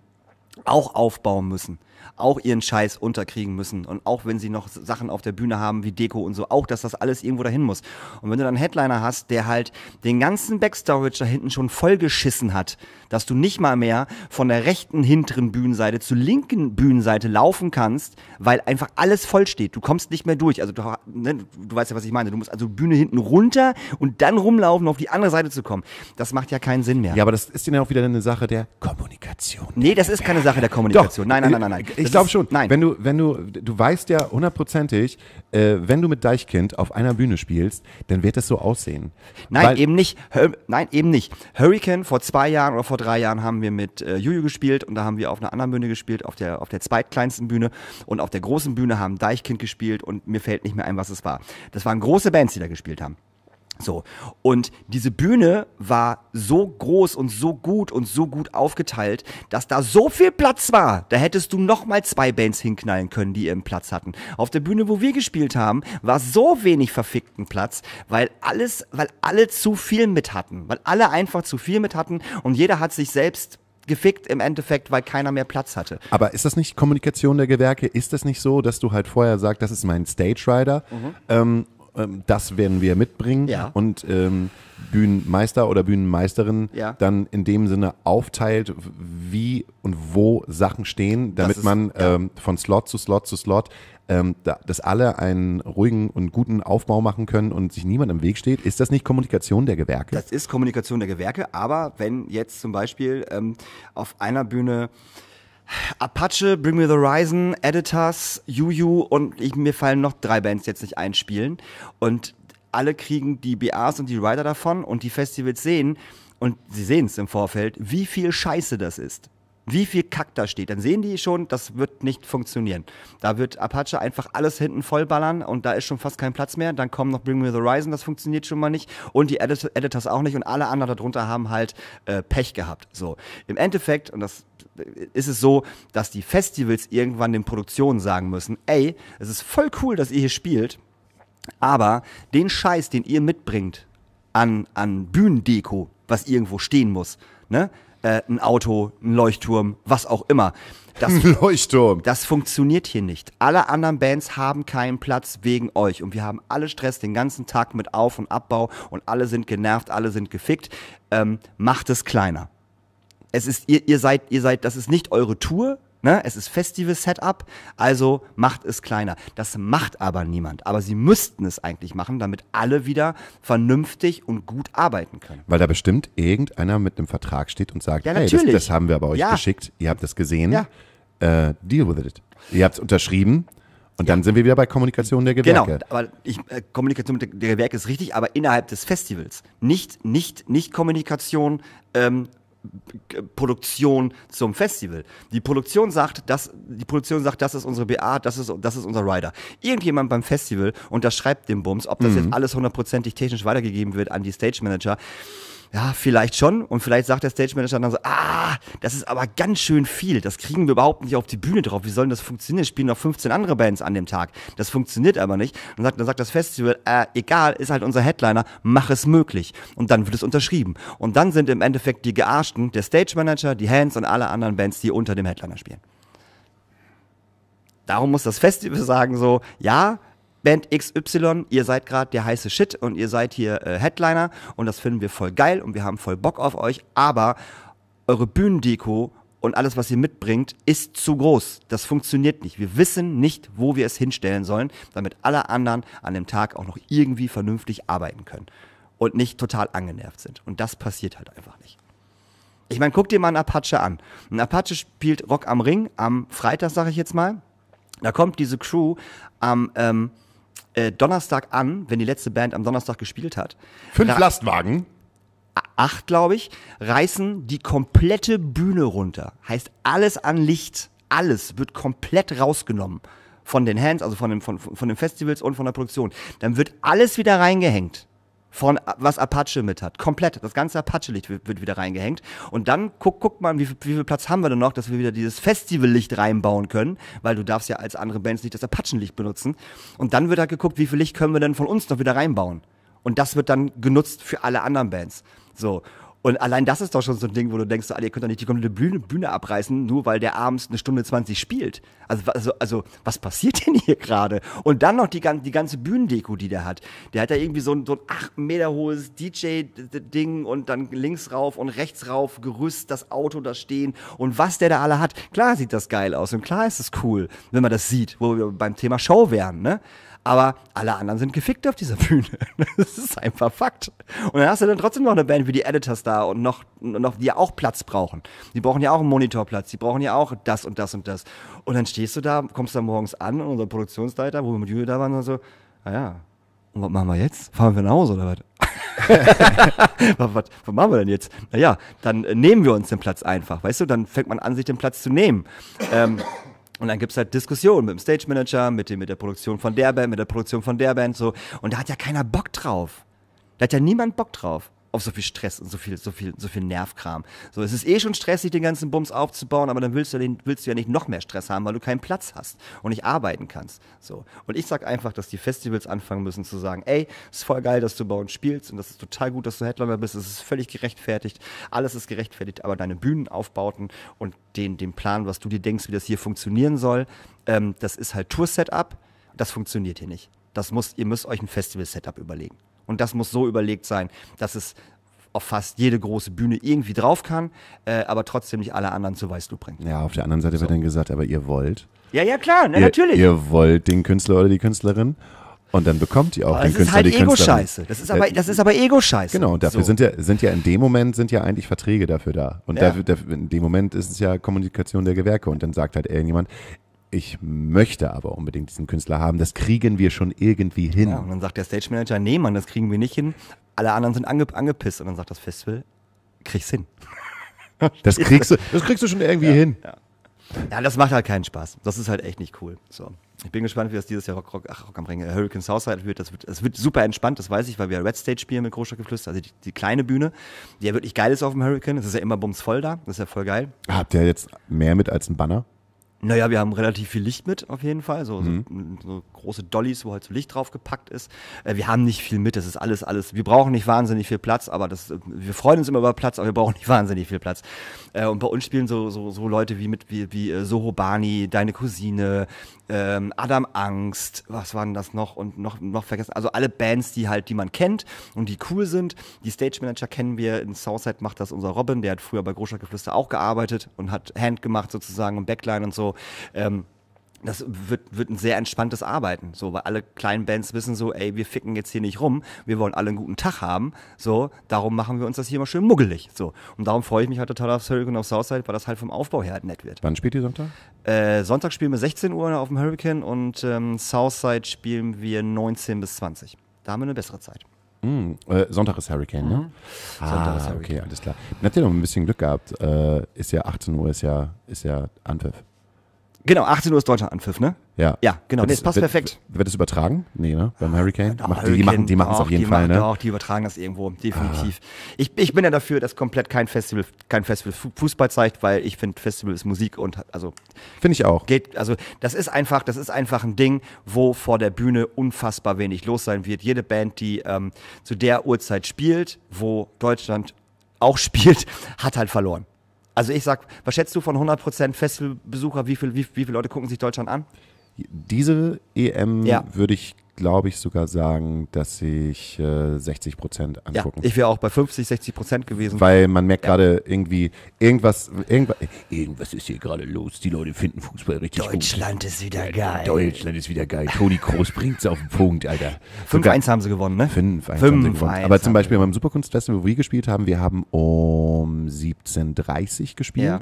auch aufbauen müssen auch ihren Scheiß unterkriegen müssen. Und auch wenn sie noch Sachen auf der Bühne haben wie Deko und so, auch, dass das alles irgendwo dahin muss. Und wenn du dann einen Headliner hast, der halt den ganzen Backstorage da hinten schon vollgeschissen hat, dass du nicht mal mehr von der rechten hinteren Bühnenseite zur linken Bühnenseite laufen kannst, weil einfach alles voll steht. Du kommst nicht mehr durch. Also du, ne, du weißt ja, was ich meine. Du musst also Bühne hinten runter und dann rumlaufen, um auf die andere Seite zu kommen. Das macht ja keinen Sinn mehr. Ja, aber das ist ja auch wieder eine Sache der Kommunikation. Nee, das ist keine Sache der Kommunikation. Doch. Nein, nein, nein, nein, nein. Ich glaube schon. Nein. Wenn du, wenn du, du weißt ja hundertprozentig, äh, wenn du mit Deichkind auf einer Bühne spielst, dann wird das so aussehen. Nein, Weil eben nicht. Hör, nein, eben nicht. Hurricane vor zwei Jahren oder vor drei Jahren haben wir mit äh, Juju gespielt und da haben wir auf einer anderen Bühne gespielt, auf der, auf der zweitkleinsten Bühne und auf der großen Bühne haben Deichkind gespielt und mir fällt nicht mehr ein, was es war. Das waren große Bands, die da gespielt haben. So. Und diese Bühne war so groß und so gut und so gut aufgeteilt, dass da so viel Platz war. Da hättest du nochmal zwei Bands hinknallen können, die ihren Platz hatten. Auf der Bühne, wo wir gespielt haben, war so wenig verfickten Platz, weil alles, weil alle zu viel mit hatten. Weil alle einfach zu viel mit hatten und jeder hat sich selbst gefickt im Endeffekt, weil keiner mehr Platz hatte. Aber ist das nicht Kommunikation der Gewerke? Ist das nicht so, dass du halt vorher sagst, das ist mein Stage Rider mhm. ähm, ähm, das werden wir mitbringen ja. und ähm, Bühnenmeister oder Bühnenmeisterin ja. dann in dem Sinne aufteilt, wie und wo Sachen stehen, damit ist, man ja. ähm, von Slot zu Slot zu Slot, ähm, da, dass alle einen ruhigen und guten Aufbau machen können und sich niemand im Weg steht. Ist das nicht Kommunikation der Gewerke? Das ist Kommunikation der Gewerke, aber wenn jetzt zum Beispiel ähm, auf einer Bühne Apache, Bring Me the Horizon, Editors, Juju und ich, mir fallen noch drei Bands jetzt nicht einspielen. Und alle kriegen die BAs und die Rider davon und die Festivals sehen, und sie sehen es im Vorfeld, wie viel Scheiße das ist. Wie viel Kack da steht, dann sehen die schon, das wird nicht funktionieren. Da wird Apache einfach alles hinten vollballern und da ist schon fast kein Platz mehr. Dann kommen noch Bring Me the Horizon, das funktioniert schon mal nicht. Und die Editors auch nicht und alle anderen darunter haben halt äh, Pech gehabt. So, im Endeffekt, und das ist es so, dass die Festivals irgendwann den Produktionen sagen müssen, ey, es ist voll cool, dass ihr hier spielt, aber den Scheiß, den ihr mitbringt an, an Bühnendeko, was irgendwo stehen muss, ne? Äh, ein Auto, ein Leuchtturm, was auch immer. Das, Leuchtturm. Das funktioniert hier nicht. Alle anderen Bands haben keinen Platz wegen euch. Und wir haben alle Stress den ganzen Tag mit Auf- und Abbau und alle sind genervt, alle sind gefickt. Ähm, macht es kleiner es ist, ihr, ihr seid, ihr seid, das ist nicht eure Tour, Ne? Es ist Festival-Setup, also macht es kleiner. Das macht aber niemand. Aber sie müssten es eigentlich machen, damit alle wieder vernünftig und gut arbeiten können. Weil da bestimmt irgendeiner mit einem Vertrag steht und sagt, ja, hey, das, das, haben wir aber euch ja. geschickt, ihr habt das gesehen, ja. äh, deal with it. Ihr habt es unterschrieben. Und ja. dann sind wir wieder bei Kommunikation der Gewerke. Genau, aber ich, äh, Kommunikation der, der Gewerke ist richtig, aber innerhalb des Festivals. Nicht, nicht, nicht Kommunikation ähm, Produktion zum Festival. Die Produktion sagt, das, die Produktion sagt, das ist unsere BA, das ist, das ist unser Rider. Irgendjemand beim Festival unterschreibt den Bums, ob das mhm. jetzt alles hundertprozentig technisch weitergegeben wird an die Stage Manager ja, vielleicht schon. Und vielleicht sagt der Stage Manager dann so, ah, das ist aber ganz schön viel. Das kriegen wir überhaupt nicht auf die Bühne drauf. Wie soll das funktionieren? Es spielen noch 15 andere Bands an dem Tag. Das funktioniert aber nicht. Und sagt, dann sagt das Festival, äh, egal, ist halt unser Headliner, mach es möglich. Und dann wird es unterschrieben. Und dann sind im Endeffekt die Gearschten, der Stage Manager, die Hands und alle anderen Bands, die unter dem Headliner spielen. Darum muss das Festival sagen so, ja, Band XY, ihr seid gerade der heiße Shit und ihr seid hier äh, Headliner und das finden wir voll geil und wir haben voll Bock auf euch, aber eure Bühnendeko und alles, was ihr mitbringt, ist zu groß. Das funktioniert nicht. Wir wissen nicht, wo wir es hinstellen sollen, damit alle anderen an dem Tag auch noch irgendwie vernünftig arbeiten können und nicht total angenervt sind. Und das passiert halt einfach nicht. Ich meine, guck dir mal einen Apache an. Ein Apache spielt Rock am Ring am Freitag, sag ich jetzt mal. Da kommt diese Crew am ähm, äh, Donnerstag an, wenn die letzte Band am Donnerstag gespielt hat. Fünf Lastwagen? Acht, glaube ich, reißen die komplette Bühne runter. Heißt, alles an Licht, alles wird komplett rausgenommen von den Hands, also von, dem, von, von den Festivals und von der Produktion. Dann wird alles wieder reingehängt von was Apache mit hat. Komplett. Das ganze Apache-Licht wird wieder reingehängt. Und dann guck, guck mal, wie, wie viel Platz haben wir denn noch, dass wir wieder dieses Festival-Licht reinbauen können, weil du darfst ja als andere Bands nicht das Apache-Licht benutzen. Und dann wird da halt geguckt, wie viel Licht können wir denn von uns noch wieder reinbauen. Und das wird dann genutzt für alle anderen Bands. So. Und allein das ist doch schon so ein Ding, wo du denkst, so, Alter, ihr könnt doch nicht die komplette Bühne, Bühne, abreißen, nur weil der abends eine Stunde 20 spielt. Also, also, also was passiert denn hier gerade? Und dann noch die, die ganze Bühnendeko, die der hat. Der hat da irgendwie so ein, so ein 8 Meter hohes DJ-Ding und dann links rauf und rechts rauf, Gerüst, das Auto da stehen und was der da alle hat. Klar sieht das geil aus und klar ist es cool, wenn man das sieht, wo wir beim Thema Show wären, ne? aber alle anderen sind gefickt auf dieser Bühne. Das ist einfach Fakt. Und dann hast du dann trotzdem noch eine Band wie die Editors da und noch, noch die ja auch Platz brauchen. Die brauchen ja auch einen Monitorplatz, die brauchen ja auch das und das und das. Und dann stehst du da, kommst da morgens an und unser Produktionsleiter, wo wir mit Julia da waren, so, naja, ah und was machen wir jetzt? Fahren wir nach Hause oder was? was, was, was, machen wir denn jetzt? Naja, dann äh, nehmen wir uns den Platz einfach, weißt du? Dann fängt man an, sich den Platz zu nehmen. Ähm, und dann gibt es halt Diskussionen mit dem Stage Manager, mit, dem, mit der Produktion von der Band, mit der Produktion von der Band, so. Und da hat ja keiner Bock drauf. Da hat ja niemand Bock drauf auf so viel Stress und so viel, so viel, so viel Nervkram. So, es ist eh schon stressig, den ganzen Bums aufzubauen, aber dann willst du, ja den, willst du ja nicht noch mehr Stress haben, weil du keinen Platz hast und nicht arbeiten kannst. So. Und ich sag einfach, dass die Festivals anfangen müssen zu sagen, ey, ist voll geil, dass du bei uns spielst und das ist total gut, dass du Headliner bist, es ist völlig gerechtfertigt, alles ist gerechtfertigt, aber deine Bühnenaufbauten und den, den Plan, was du dir denkst, wie das hier funktionieren soll, ähm, das ist halt Tour-Setup, das funktioniert hier nicht. Das muss, ihr müsst euch ein Festival-Setup überlegen. Und das muss so überlegt sein, dass es auf fast jede große Bühne irgendwie drauf kann, äh, aber trotzdem nicht alle anderen zu Weißglut bringt. Ja, auf der anderen Seite so. wird dann gesagt, aber ihr wollt. Ja, ja, klar, na, ihr, natürlich. Ihr wollt den Künstler oder die Künstlerin. Und dann bekommt ihr auch aber den Künstler, halt die Künstlerin. Das ist halt Ego-Scheiße. Das ist aber, Ego-Scheiße. Genau, und dafür so. sind, ja, sind ja in dem Moment sind ja eigentlich Verträge dafür da. Und ja. dafür, in dem Moment ist es ja Kommunikation der Gewerke. Und dann sagt halt irgendjemand, ich möchte aber unbedingt diesen Künstler haben, das kriegen wir schon irgendwie hin. Ja, und dann sagt der Stage Manager, nee, Mann, das kriegen wir nicht hin. Alle anderen sind ange angepisst. Und dann sagt das Festival, krieg's hin. das kriegst du, das kriegst du schon irgendwie ja, hin. Ja. ja. das macht halt keinen Spaß. Das ist halt echt nicht cool. So. Ich bin gespannt, wie das dieses Jahr Rock, Rock, ach, Rock am Ring, äh, Hurricane Southside wird. Das, wird. das wird super entspannt, das weiß ich, weil wir Red Stage spielen mit geflüstert, also die, die, kleine Bühne, die ja wirklich geil ist auf dem Hurricane. Es ist ja immer bumsvoll da, das ist ja voll geil. Habt ihr jetzt mehr mit als ein Banner? Naja, wir haben relativ viel Licht mit, auf jeden Fall. So, mhm. so, so große Dollys, wo halt so Licht drauf gepackt ist. Äh, wir haben nicht viel mit, das ist alles, alles. Wir brauchen nicht wahnsinnig viel Platz, aber das, äh, wir freuen uns immer über Platz, aber wir brauchen nicht wahnsinnig viel Platz. Äh, und bei uns spielen so, so, so Leute wie mit wie, wie Sohobani, deine Cousine, ähm, Adam Angst, was waren das noch und noch, noch vergessen. Also alle Bands, die halt, die man kennt und die cool sind. Die Stage Manager kennen wir. In Southside macht das unser Robin, der hat früher bei Großstadtgeflüster auch gearbeitet und hat Hand gemacht sozusagen und Backline und so. Ähm, das wird, wird ein sehr entspanntes Arbeiten, so, weil alle kleinen Bands wissen so, ey, wir ficken jetzt hier nicht rum, wir wollen alle einen guten Tag haben, so, darum machen wir uns das hier mal schön muggelig, so. Und darum freue ich mich halt total auf Hurricane auf Southside, weil das halt vom Aufbau her halt nett wird. Wann spielt ihr Sonntag? Äh, Sonntag spielen wir 16 Uhr auf dem Hurricane und ähm, Southside spielen wir 19 bis 20. Da haben wir eine bessere Zeit. Mm, äh, Sonntag ist Hurricane, ne? Mhm. Ah, ist Hurricane. okay, alles klar. Dann habt ihr noch ein bisschen Glück gehabt. Äh, ist ja 18 Uhr, ist ja, ist ja Anpfiff. Genau, 18 Uhr ist Deutschland Anpfiff, ne? Ja. Ja, genau. Wird nee, das passt wird, perfekt. Wird es übertragen? Nee, ne? Beim Hurricane? Doch, Macht, Hurricane die, machen es auf jeden Fall, machen, ne? Doch, die übertragen das irgendwo, definitiv. Ah. Ich, ich bin ja dafür, dass komplett kein Festival kein Festival Fußball zeigt, weil ich finde Festival ist Musik und also finde ich auch. Geht also das ist einfach, das ist einfach ein Ding, wo vor der Bühne unfassbar wenig los sein wird. Jede Band, die ähm, zu der Uhrzeit spielt, wo Deutschland auch spielt, hat halt verloren. Also ich sag, was schätzt du von 100% Festivalbesucher? Wie, viel, wie, wie viele Leute gucken sich Deutschland an? Diese EM ja. würde ich glaube ich, sogar sagen, dass ich äh, 60 Prozent angucken. Ja, ich wäre auch bei 50, 60 Prozent gewesen. Weil man merkt ja. gerade irgendwie, irgendwas, irgendwas, irgendwas ist hier gerade los. Die Leute finden Fußball richtig Deutschland gut. ist wieder geil. Deutschland ist wieder geil. Toni Kroos bringt es auf den Punkt, Alter. 5-1 haben sie gewonnen, ne? 5-1 haben sie gewonnen. Aber zum Beispiel beim Superkunstfestival, wo wir gespielt haben, wir haben um 17.30 Uhr gespielt. Ja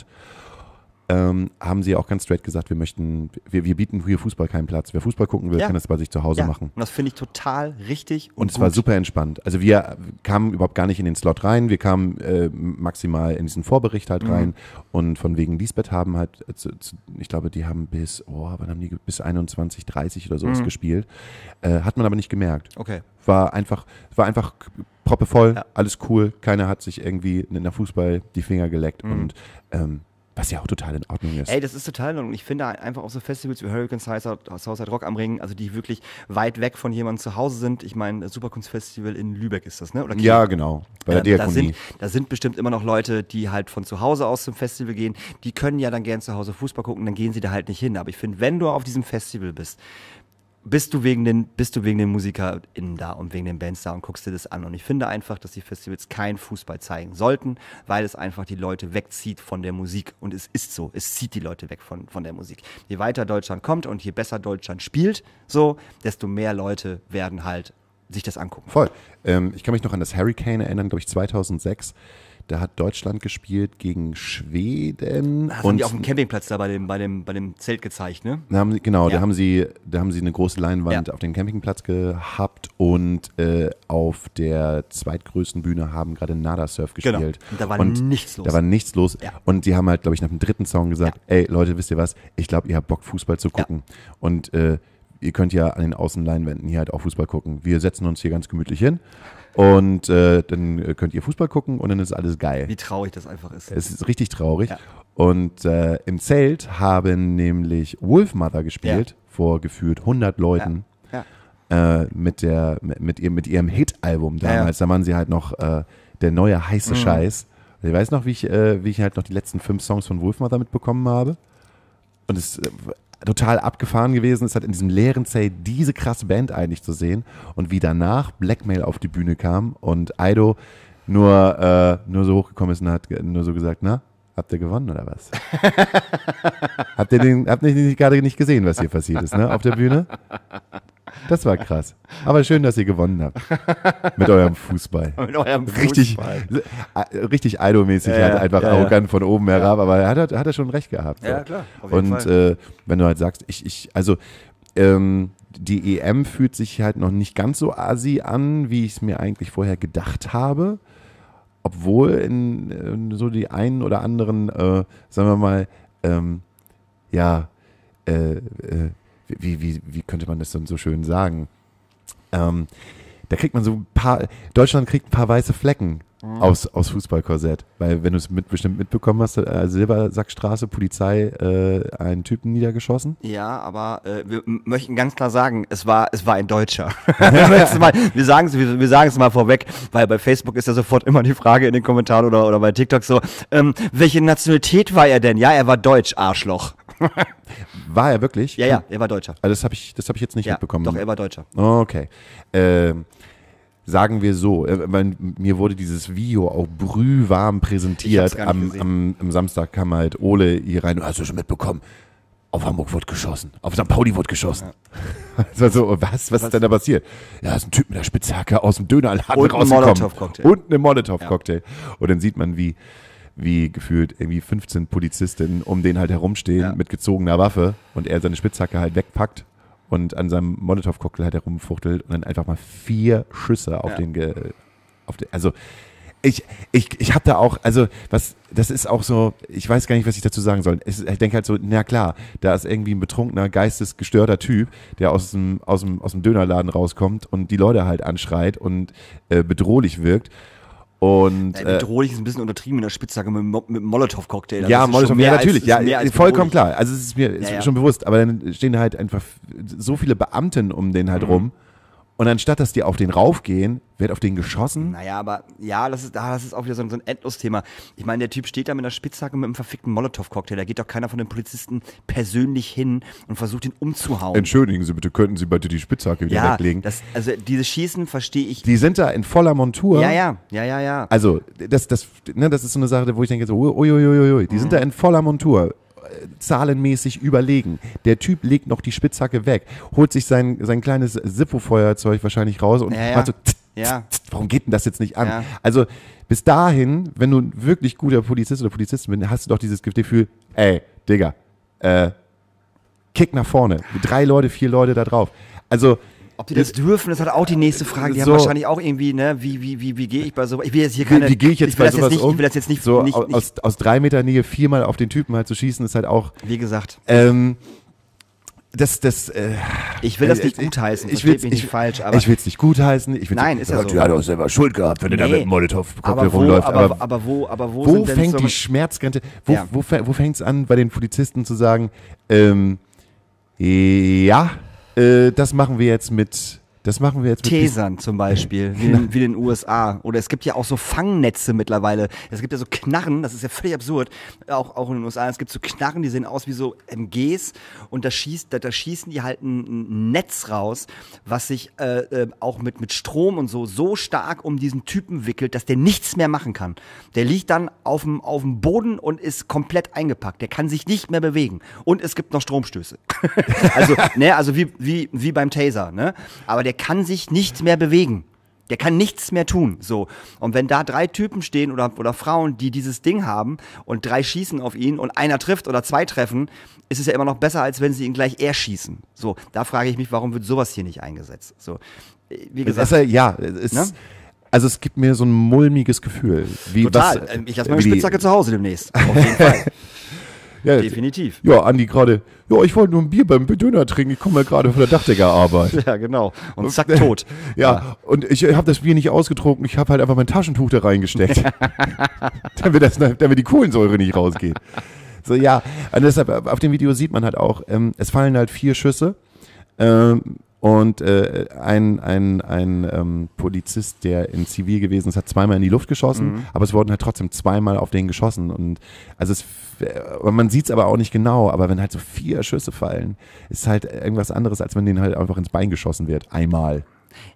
ähm, haben sie auch ganz straight gesagt, wir möchten, wir, wir, bieten hier Fußball keinen Platz. Wer Fußball gucken will, ja. kann das bei sich zu Hause ja. machen. Und das finde ich total richtig. Und, und es war super entspannt. Also wir kamen überhaupt gar nicht in den Slot rein, wir kamen äh, maximal in diesen Vorbericht halt mhm. rein und von wegen Lisbeth haben halt, äh, zu, zu, ich glaube, die haben bis, oh, wann haben die bis 21, 30 oder sowas mhm. gespielt. Äh, hat man aber nicht gemerkt. Okay. War einfach, war einfach proppevoll, ja. alles cool, keiner hat sich irgendwie in der Fußball die Finger geleckt mhm. und ähm, was ja auch total in Ordnung ist. Ey, das ist total in Ordnung. Ich finde einfach auch so Festivals wie Hurricane Southside Rock am Ring, also die wirklich weit weg von jemandem zu Hause sind. Ich meine, Superkunstfestival in Lübeck ist das, ne? Oder ja, genau. Bei ähm, der ähm, Diakonie. Da sind, da sind, bestimmt immer noch Leute, die halt von zu Hause aus zum Festival gehen. Die können ja dann gern zu Hause Fußball gucken, dann gehen sie da halt nicht hin. Aber ich finde, wenn du auf diesem Festival bist, bist du wegen den, bist du wegen den MusikerInnen da und wegen den Bands da und guckst dir das an. Und ich finde einfach, dass die Festivals keinen Fußball zeigen sollten, weil es einfach die Leute wegzieht von der Musik. Und es ist so. Es zieht die Leute weg von, von der Musik. Je weiter Deutschland kommt und je besser Deutschland spielt, so, desto mehr Leute werden halt sich das angucken. Voll. Ähm, ich kann mich noch an das Hurricane erinnern, glaube ich, 2006. Da hat Deutschland gespielt gegen Schweden. Ah, das und haben die auf dem Campingplatz da bei dem, bei dem, bei dem Zelt gezeigt, ne? Da haben sie, genau, ja. da, haben sie, da haben sie eine große Leinwand ja. auf dem Campingplatz gehabt und äh, auf der zweitgrößten Bühne haben gerade Nada Surf genau. gespielt. Genau. Und da war und nichts los. Da war nichts los. Ja. Und die haben halt, glaube ich, nach dem dritten Song gesagt, ey Leute, wisst ihr was? Ich glaube, ihr habt Bock, Fußball zu gucken. Und äh, ihr könnt ja an den Außenleinwänden hier halt auch Fußball gucken. Wir setzen uns hier ganz gemütlich hin und äh, dann äh, könnt ihr Fußball gucken und dann ist alles geil. Wie traurig das einfach ist. Es ist richtig traurig. Ja. Und äh, im Zelt haben nämlich Wolfmother gespielt ja. vor gefühlt 100 Leuten. Ja. Äh, mit, der, mit, ihr, mit ihrem Hit-Album damals. Da waren sie halt noch äh, der neue heiße mhm. Scheiß. Ich weiß noch, wie ich, wie ich halt noch die letzten fünf Songs von Wolfmother mitbekommen habe. Und es total abgefahren gewesen ist, halt in diesem leeren Zelt diese krasse Band eigentlich zu sehen und wie danach Blackmail auf die Bühne kam und Aido nur, äh, nur so hochgekommen ist und hat nur so gesagt, na, habt ihr gewonnen oder was? habt ihr den, habt ihr den gerade nicht gesehen, was hier passiert ist, ne, auf der Bühne? Das war krass. Aber schön, dass ihr gewonnen habt. Mit eurem Fußball. Mit eurem Fußball. Äh, richtig, richtig Eido-mäßig ja, halt einfach ja, arrogant ja. von oben herab, aber er hat er schon recht gehabt. So. Ja, klar. Und äh, wenn du halt sagst, ich, ich, also ähm, die EM fühlt sich halt noch nicht ganz so asi an, wie ich es mir eigentlich vorher gedacht habe. Obwohl in, in so die einen oder anderen, äh, sagen wir mal, ähm, ja, äh, äh, wie, wie, wie könnte man das dann so schön sagen? Ähm, da kriegt man so ein paar, Deutschland kriegt ein paar weiße Flecken mhm. aus, aus Fußballkorsett. Weil wenn du es mit, bestimmt mitbekommen hast, äh, Silbersackstraße, Polizei, äh, einen Typen niedergeschossen. Ja, aber äh, wir möchten ganz klar sagen, es war, es war ein Deutscher. mal, wir sagen es wir, wir mal vorweg, weil bei Facebook ist ja sofort immer die Frage in den Kommentaren oder, oder bei TikTok so, ähm, welche Nationalität war er denn? Ja, er war Deutsch, Arschloch war er wirklich? Ja, ja, hm. er war Deutscher. Also das habe ich, hab ich jetzt nicht ja, mitbekommen. Doch, er war Deutscher. Okay. Ähm, sagen wir so, äh, weil mir wurde dieses Video auch brühwarm präsentiert. Am, am, am, Samstag kam halt Ole hier rein. Hast du schon mitbekommen? Auf Hamburg wurde geschossen. Auf St. Pauli wurde geschossen. Ja. Das war so, oh, was, was, ist denn da passiert? Ja, ist ein Typ mit der Spitzhacke aus dem Dönerladen rausgekommen. Und ein Molotow-Cocktail. Und ein Molotow-Cocktail. Ja. Und dann sieht man, wie wie gefühlt irgendwie 15 Polizistinnen um den halt herumstehen ja. mit gezogener Waffe und er seine Spitzhacke halt wegpackt und an seinem Molotow-Cocktail halt herumfuchtelt und dann einfach mal vier Schüsse auf ja. den, ge auf den, also ich, ich, ich habe da auch, also was, das ist auch so, ich weiß gar nicht, was ich dazu sagen soll. Ich, ich denke halt so, na klar, da ist irgendwie ein betrunkener, geistesgestörter Typ, der aus dem, aus dem, aus dem Dönerladen rauskommt und die Leute halt anschreit und äh, bedrohlich wirkt. Und, ja, bedrohlich äh, ist ein bisschen untertrieben in der Spitzhacke mit, Mo mit Molotow-Cocktail. Also ja, Molotow, ja, natürlich, ja, vollkommen klar. Also es ist mir ist ja, ja. schon bewusst, aber dann stehen halt einfach so viele Beamten um den halt mhm. rum und anstatt, dass die auf den raufgehen, wird auf den geschossen. Naja, aber ja, das ist, ah, das ist auch wieder so ein, so ein Endlos-Thema. Ich meine, der Typ steht da mit einer Spitzhacke mit einem verfickten Molotow-Cocktail. Da geht doch keiner von den Polizisten persönlich hin und versucht ihn umzuhauen. Entschuldigen Sie bitte, könnten Sie bitte die Spitzhacke wieder ja, weglegen? Das, also dieses Schießen verstehe ich. Die sind da in voller Montur. Ja, ja, ja, ja, ja. Also, das, das, ne, das ist so eine Sache, wo ich denke, so, uiuiuiui, ui, ui, ui, die mhm. sind da in voller Montur zahlenmäßig überlegen. Der Typ legt noch die Spitzhacke weg, holt sich sein, sein kleines Sippo-Feuerzeug wahrscheinlich raus und ja, ja. macht so, tsch, ja. tsch, tss, warum geht denn das jetzt nicht an? Ja. Also bis dahin, wenn du ein wirklich guter Polizist oder Polizistin bist, hast du doch dieses Gefühl, ey, Digga, äh, Kick nach vorne. Drei Leute, vier Leute da drauf. Also ob die das dürfen, das hat auch die nächste Frage. Die so. haben wahrscheinlich auch irgendwie, ne, wie, wie, wie, wie gehe ich bei so Ich will jetzt hier keine. Wie, wie gehe ich jetzt ich bei sowas jetzt nicht, um? Ich will das jetzt nicht. So, nicht, aus, nicht. aus drei Meter Nähe viermal auf den Typen halt zu schießen, ist halt auch. Wie gesagt. Ähm, das, das, äh, ich will das äh, nicht gutheißen, ich will nicht falsch. Aber ich will es nicht gutheißen. Ich will's Nein, nicht, ist das so. Du hast auch selber Schuld gehabt, wenn nee. du da mit dem Molotow aber wo, rumläuft. Aber, aber, aber, wo, aber wo, wo fängt so die Schmerzgrenze? Wo, ja. wo, wo fängt es an, bei den Polizisten zu sagen, ähm, ja, äh, das machen wir jetzt mit das machen wir jetzt mit Tesern zum Beispiel, wie, genau. in, wie in den USA. Oder es gibt ja auch so Fangnetze mittlerweile. Es gibt ja so Knarren, das ist ja völlig absurd. Auch, auch in den USA. Es gibt so Knarren, die sehen aus wie so MGs und da, schießt, da, da schießen die halt ein, ein Netz raus, was sich äh, äh, auch mit, mit Strom und so so stark um diesen Typen wickelt, dass der nichts mehr machen kann. Der liegt dann auf dem, Boden und ist komplett eingepackt. Der kann sich nicht mehr bewegen. Und es gibt noch Stromstöße. also, ne, also wie, wie, wie beim Taser, ne? Aber der kann sich nicht mehr bewegen. Der kann nichts mehr tun. So. Und wenn da drei Typen stehen oder, oder Frauen, die dieses Ding haben und drei schießen auf ihn und einer trifft oder zwei treffen, ist es ja immer noch besser, als wenn sie ihn gleich erschießen. So, da frage ich mich, warum wird sowas hier nicht eingesetzt? So, äh, wie gesagt. Er, ja, ist, ne? also es gibt mir so ein mulmiges Gefühl. Wie, Total. Was, ähm, ich lasse äh, meine Spitzhacke zu Hause demnächst. Auf jeden Fall. Ja, Definitiv. Ja, Andi gerade, ja, ich wollte nur ein Bier beim Döner trinken, ich komme mal gerade von der Dachdeckerarbeit. ja, genau. Und zack, tot. Ja, ja. und ich habe das Bier nicht ausgetrunken, ich habe halt einfach mein Taschentuch da reingesteckt. damit, das, damit die Kohlensäure nicht rausgeht. So, ja, und deshalb, auf dem Video sieht man halt auch, ähm, es fallen halt vier Schüsse. Ähm, und äh, ein, ein, ein ähm, Polizist, der in Zivil gewesen ist, hat zweimal in die Luft geschossen, mhm. aber es wurden halt trotzdem zweimal auf den geschossen. Und also es, äh, man sieht es aber auch nicht genau, aber wenn halt so vier Schüsse fallen, ist halt irgendwas anderes, als wenn denen halt einfach ins Bein geschossen wird. Einmal.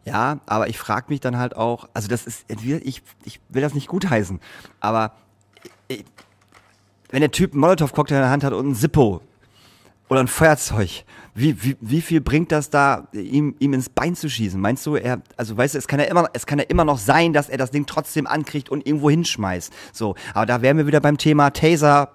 Ja, aber ich frage mich dann halt auch, also das ist, ich, ich will das nicht gutheißen, aber ich, äh, äh, wenn der Typ einen Molotow-Cocktail in der Hand hat und ein Sippo oder ein Feuerzeug. Wie, wie, wie viel bringt das da, ihm, ihm ins Bein zu schießen? Meinst du, er, also weißt du, es kann ja immer, es kann ja immer noch sein, dass er das Ding trotzdem ankriegt und irgendwo hinschmeißt. So, aber da wären wir wieder beim Thema Taser,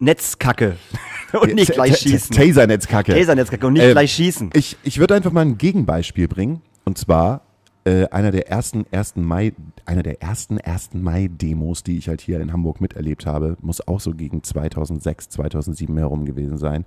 Netzkacke. und nicht gleich schießen. Taser-Netzkacke. Taser-Netzkacke und nicht ähm, gleich schießen. Ich, ich würde einfach mal ein Gegenbeispiel bringen. Und zwar äh, einer der ersten, ersten Mai, einer der ersten, ersten Mai-Demos, die ich halt hier in Hamburg miterlebt habe, muss auch so gegen 2006, 2007 herum gewesen sein.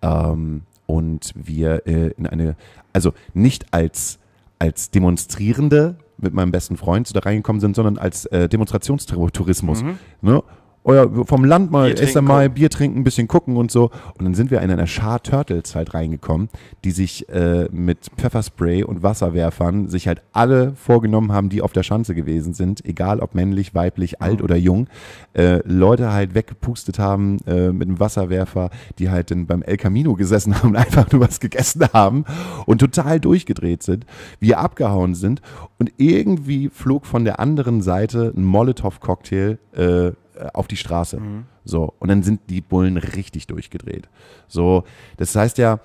Ähm, und wir äh, in eine, also nicht als, als Demonstrierende mit meinem besten Freund so da reingekommen sind, sondern als äh, Demonstrationstourismus. Mhm. Ne? euer, vom Land mal, Bier trinken, mal Bier trinken, ein bisschen gucken und so. Und dann sind wir in einer Schar Turtles halt reingekommen, die sich äh, mit Pfefferspray und Wasserwerfern sich halt alle vorgenommen haben, die auf der Schanze gewesen sind, egal ob männlich, weiblich, alt mhm. oder jung, äh, Leute halt weggepustet haben äh, mit einem Wasserwerfer, die halt dann beim El Camino gesessen haben und einfach nur was gegessen haben und total durchgedreht sind, wir abgehauen sind und irgendwie flog von der anderen Seite ein Molotow-Cocktail äh, äh, auf die Straße. Mhm. So. Und dann sind die Bullen richtig durchgedreht. So. Das heißt ja,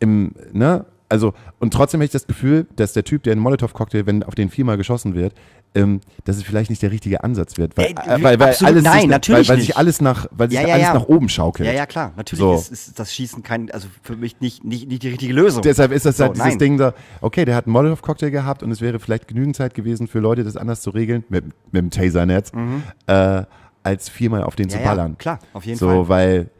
im, ne, also, und trotzdem habe ich das Gefühl, dass der Typ, der einen Molotow-Cocktail, wenn auf den viermal geschossen wird, ähm, dass es vielleicht nicht der richtige Ansatz wird. Weil, äh, äh weil, weil alles nein, sich, natürlich weil, weil sich alles nach, weil sich ja, ja, alles ja. nach oben schaukelt. Ja, ja, klar. Natürlich so. ist, ist, das Schießen kein, also für mich nicht, nicht, nicht die richtige Lösung. Deshalb ist das halt dieses nein. Ding da, okay, der hat einen Molotow-Cocktail gehabt und es wäre vielleicht genügend Zeit gewesen für Leute, das anders zu regeln, mit, mit dem Tasernetz. Mhm. Äh, als viermal auf den ja, zu ballern. Ja, klar, auf jeden so, Fall. So, weil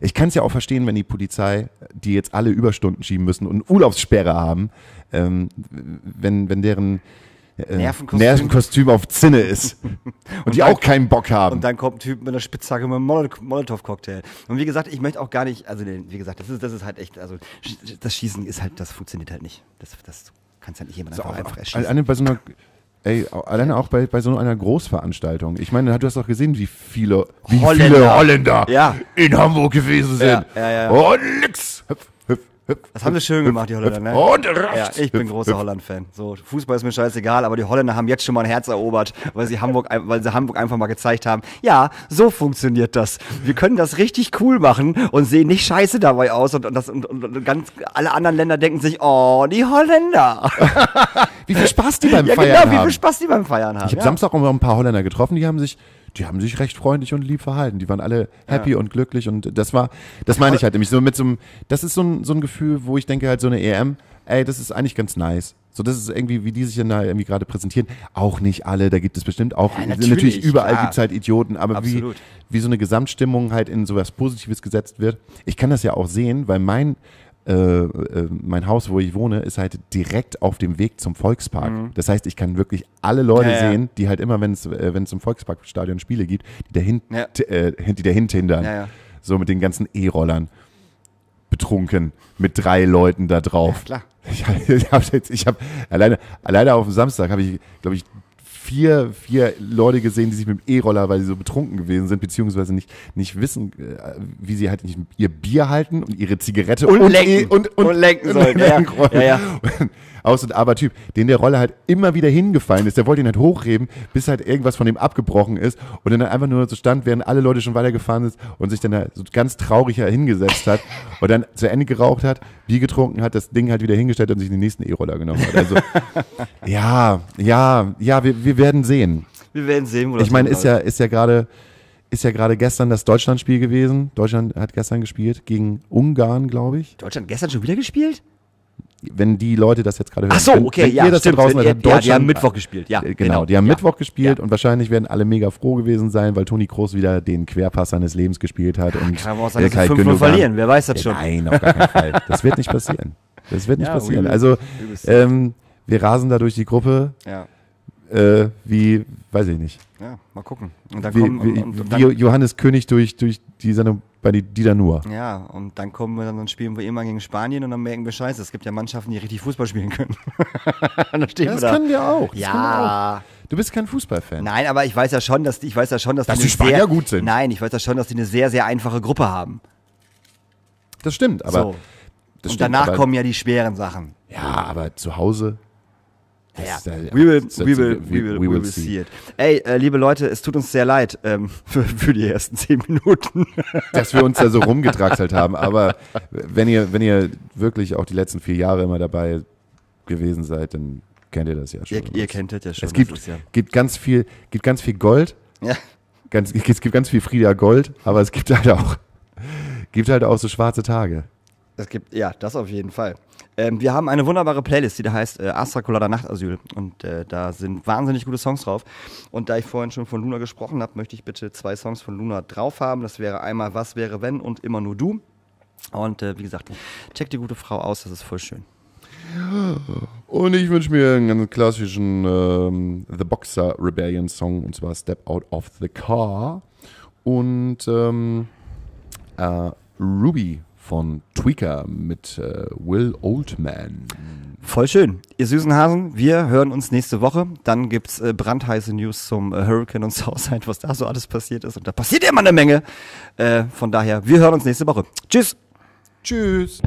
ich kann es ja auch verstehen, wenn die Polizei, die jetzt alle Überstunden schieben müssen und Urlaubssperre haben, ähm, wenn, wenn deren äh, Nervenkostüm. Nervenkostüm auf Zinne ist und, und die dann, auch keinen Bock haben. Und dann kommt ein Typ mit einer Spitzhacke mit einem Molotow-Cocktail. Und wie gesagt, ich möchte auch gar nicht, also wie gesagt, das ist, das ist halt echt, also das Schießen ist halt, das funktioniert halt nicht. Das, das kannst halt nicht jemand so einfach, auch, einfach erschießen. Eine, bei so einer Ey, alleine auch bei, bei so einer Großveranstaltung. Ich meine, du hast doch gesehen, wie viele, wie Holländer. viele Holländer ja. in Hamburg gewesen sind. Ja, ja, Und oh, nix. Hüpf, hüpf, hüpf, das haben sie schön gemacht, die Holländer. Ne? Und rechts. Ja, ich bin großer Holland-Fan. So, Fußball ist mir scheißegal, aber die Holländer haben jetzt schon mal ein Herz erobert, weil sie Hamburg, weil sie Hamburg einfach mal gezeigt haben, ja, so funktioniert das. Wir können das richtig cool machen und sehen nicht scheiße dabei aus. Und, und das, und, und, ganz alle anderen Länder denken sich, oh, die Holländer. wie viel Spaß die beim ja, genau, Feiern genau, haben. wie viel Spaß die beim Feiern haben. Ich habe ja. Samstag auch noch ein paar Holländer getroffen, die haben sich die haben sich recht freundlich und lieb verhalten. Die waren alle happy ja. und glücklich und das war, das meine ich halt nämlich so mit so einem, das ist so ein, so ein Gefühl, wo ich denke halt so eine EM, ey, das ist eigentlich ganz nice. So, das ist irgendwie, wie die sich dann da irgendwie gerade präsentieren. Auch nicht alle, da gibt es bestimmt auch, ja, natürlich, natürlich, überall ja. gibt es halt Idioten, aber wie, wie so eine Gesamtstimmung halt in sowas Positives gesetzt wird. Ich kann das ja auch sehen, weil mein, äh, äh, mein Haus, wo ich wohne, ist halt direkt auf dem Weg zum Volkspark. Mhm. Das heißt, ich kann wirklich alle Leute ja, ja. sehen, die halt immer, wenn es äh, im Volksparkstadion Spiele gibt, die dahin, ja. äh, die dahin hindern. So mit den ganzen E-Rollern. Betrunken mit drei Leuten da drauf. klar. Ich, ich habe hab, alleine, alleine auf dem Samstag habe ich, glaube ich, vier, vier Leute gesehen, die sich mit dem E-Roller, weil sie so betrunken gewesen sind, beziehungsweise nicht, nicht wissen, äh, wie sie halt nicht ihr Bier halten und ihre Zigarette und, und e- lenken, e und, und, und, lenken sollen. Ja, ja, ja. Aus- und aber Typ, den der Roller halt immer wieder hingefallen ist. Der wollte ihn halt hochheben, bis halt irgendwas von ihm abgebrochen ist und dann einfach nur so stand, während alle Leute schon weitergefahren sind und sich dann halt so ganz traurig hingesetzt hat und dann zu Ende geraucht hat, Bier getrunken hat, das Ding halt wieder hingestellt und sich den nächsten E-Roller genommen hat. Also, ja, ja, ja, wir, wir werden sehen. Wir werden sehen, wo das Ich meine, ist ja, ist ja gerade ist ja gerade gestern das Deutschlandspiel gewesen. Deutschland hat gestern gespielt gegen Ungarn, glaube ich. Deutschland gestern schon wieder gespielt? Wenn die Leute das jetzt gerade hören. Ach so, okay, wenn, wenn ja, ihr das stimmt, draußen, wenn, ja, Deutschland, die haben Mittwoch gespielt, ja. Äh, genau, genau die haben ja, Mittwoch gespielt ja. und wahrscheinlich werden alle mega froh gewesen sein, weil Toni Kroos wieder den Querpass seines Lebens gespielt hat. Und kann man auch sagen, dass Gündogan, verlieren, wer weiß das schon. Nein, auf gar keinen Fall. Das wird nicht passieren. Das wird nicht passieren. Also, ähm, wir rasen da durch die Gruppe. Ja äh, wie, weiß ich nicht. Ja, mal gucken. Und dann wie, kommen, wie, und, und, dann, wie Johannes König durch, durch die Sendung bei Dida Nur. Ja, und dann kommen wir dann, dann spielen wir immer gegen Spanien und dann merken wir Scheiße, es gibt ja Mannschaften, die richtig Fußball spielen können. dann stehen ja, das da. können wir auch. Das ja. Du bist kein Fußballfan. Nein, aber ich weiß ja schon, dass die, ich weiß ja schon, dass, dass die, Spanier sehr, gut sind. Nein, ich weiß ja schon, dass die eine sehr, sehr einfache Gruppe haben. Das stimmt, aber. So. Das und stimmt, danach kommen ja die schweren Sachen. Ja, aber zu Hause ja. Äh, we will, we will, we will, we will see it. Ey, äh, liebe Leute, es tut uns sehr leid ähm, für, für, die ersten zehn Minuten. Dass wir uns da so rumgedrachselt haben, aber wenn ihr, wenn ihr wirklich auch die letzten vier Jahre immer dabei gewesen seid, dann kennt ihr das ja schon. Ihr, ihr kennt das ja schon. Es gibt, ja. gibt, ganz, viel, gibt ganz viel Gold, ja. ganz, es gibt ganz viel Frieda Gold, aber es gibt halt auch, gibt halt auch so schwarze Tage. Es gibt, ja, das auf jeden Fall. Ähm, wir haben eine wunderbare Playlist, die da heißt äh, Astra Colada Nachtasyl. Und äh, da sind wahnsinnig gute Songs drauf. Und da ich vorhin schon von Luna gesprochen habe, möchte ich bitte zwei Songs von Luna drauf haben. Das wäre einmal Was wäre wenn und immer nur du. Und äh, wie gesagt, check die gute Frau aus, das ist voll schön. Und ich wünsche mir einen ganz klassischen ähm, The Boxer Rebellion Song und zwar Step Out of the Car und ähm, äh, Ruby von Tweaker mit äh, Will Oldman. Voll schön. Ihr süßen Hasen, wir hören uns nächste Woche. Dann gibt es äh, brandheiße News zum äh, Hurricane und Southside, was da so alles passiert ist. Und da passiert immer eine Menge. Äh, von daher, wir hören uns nächste Woche. Tschüss. Tschüss.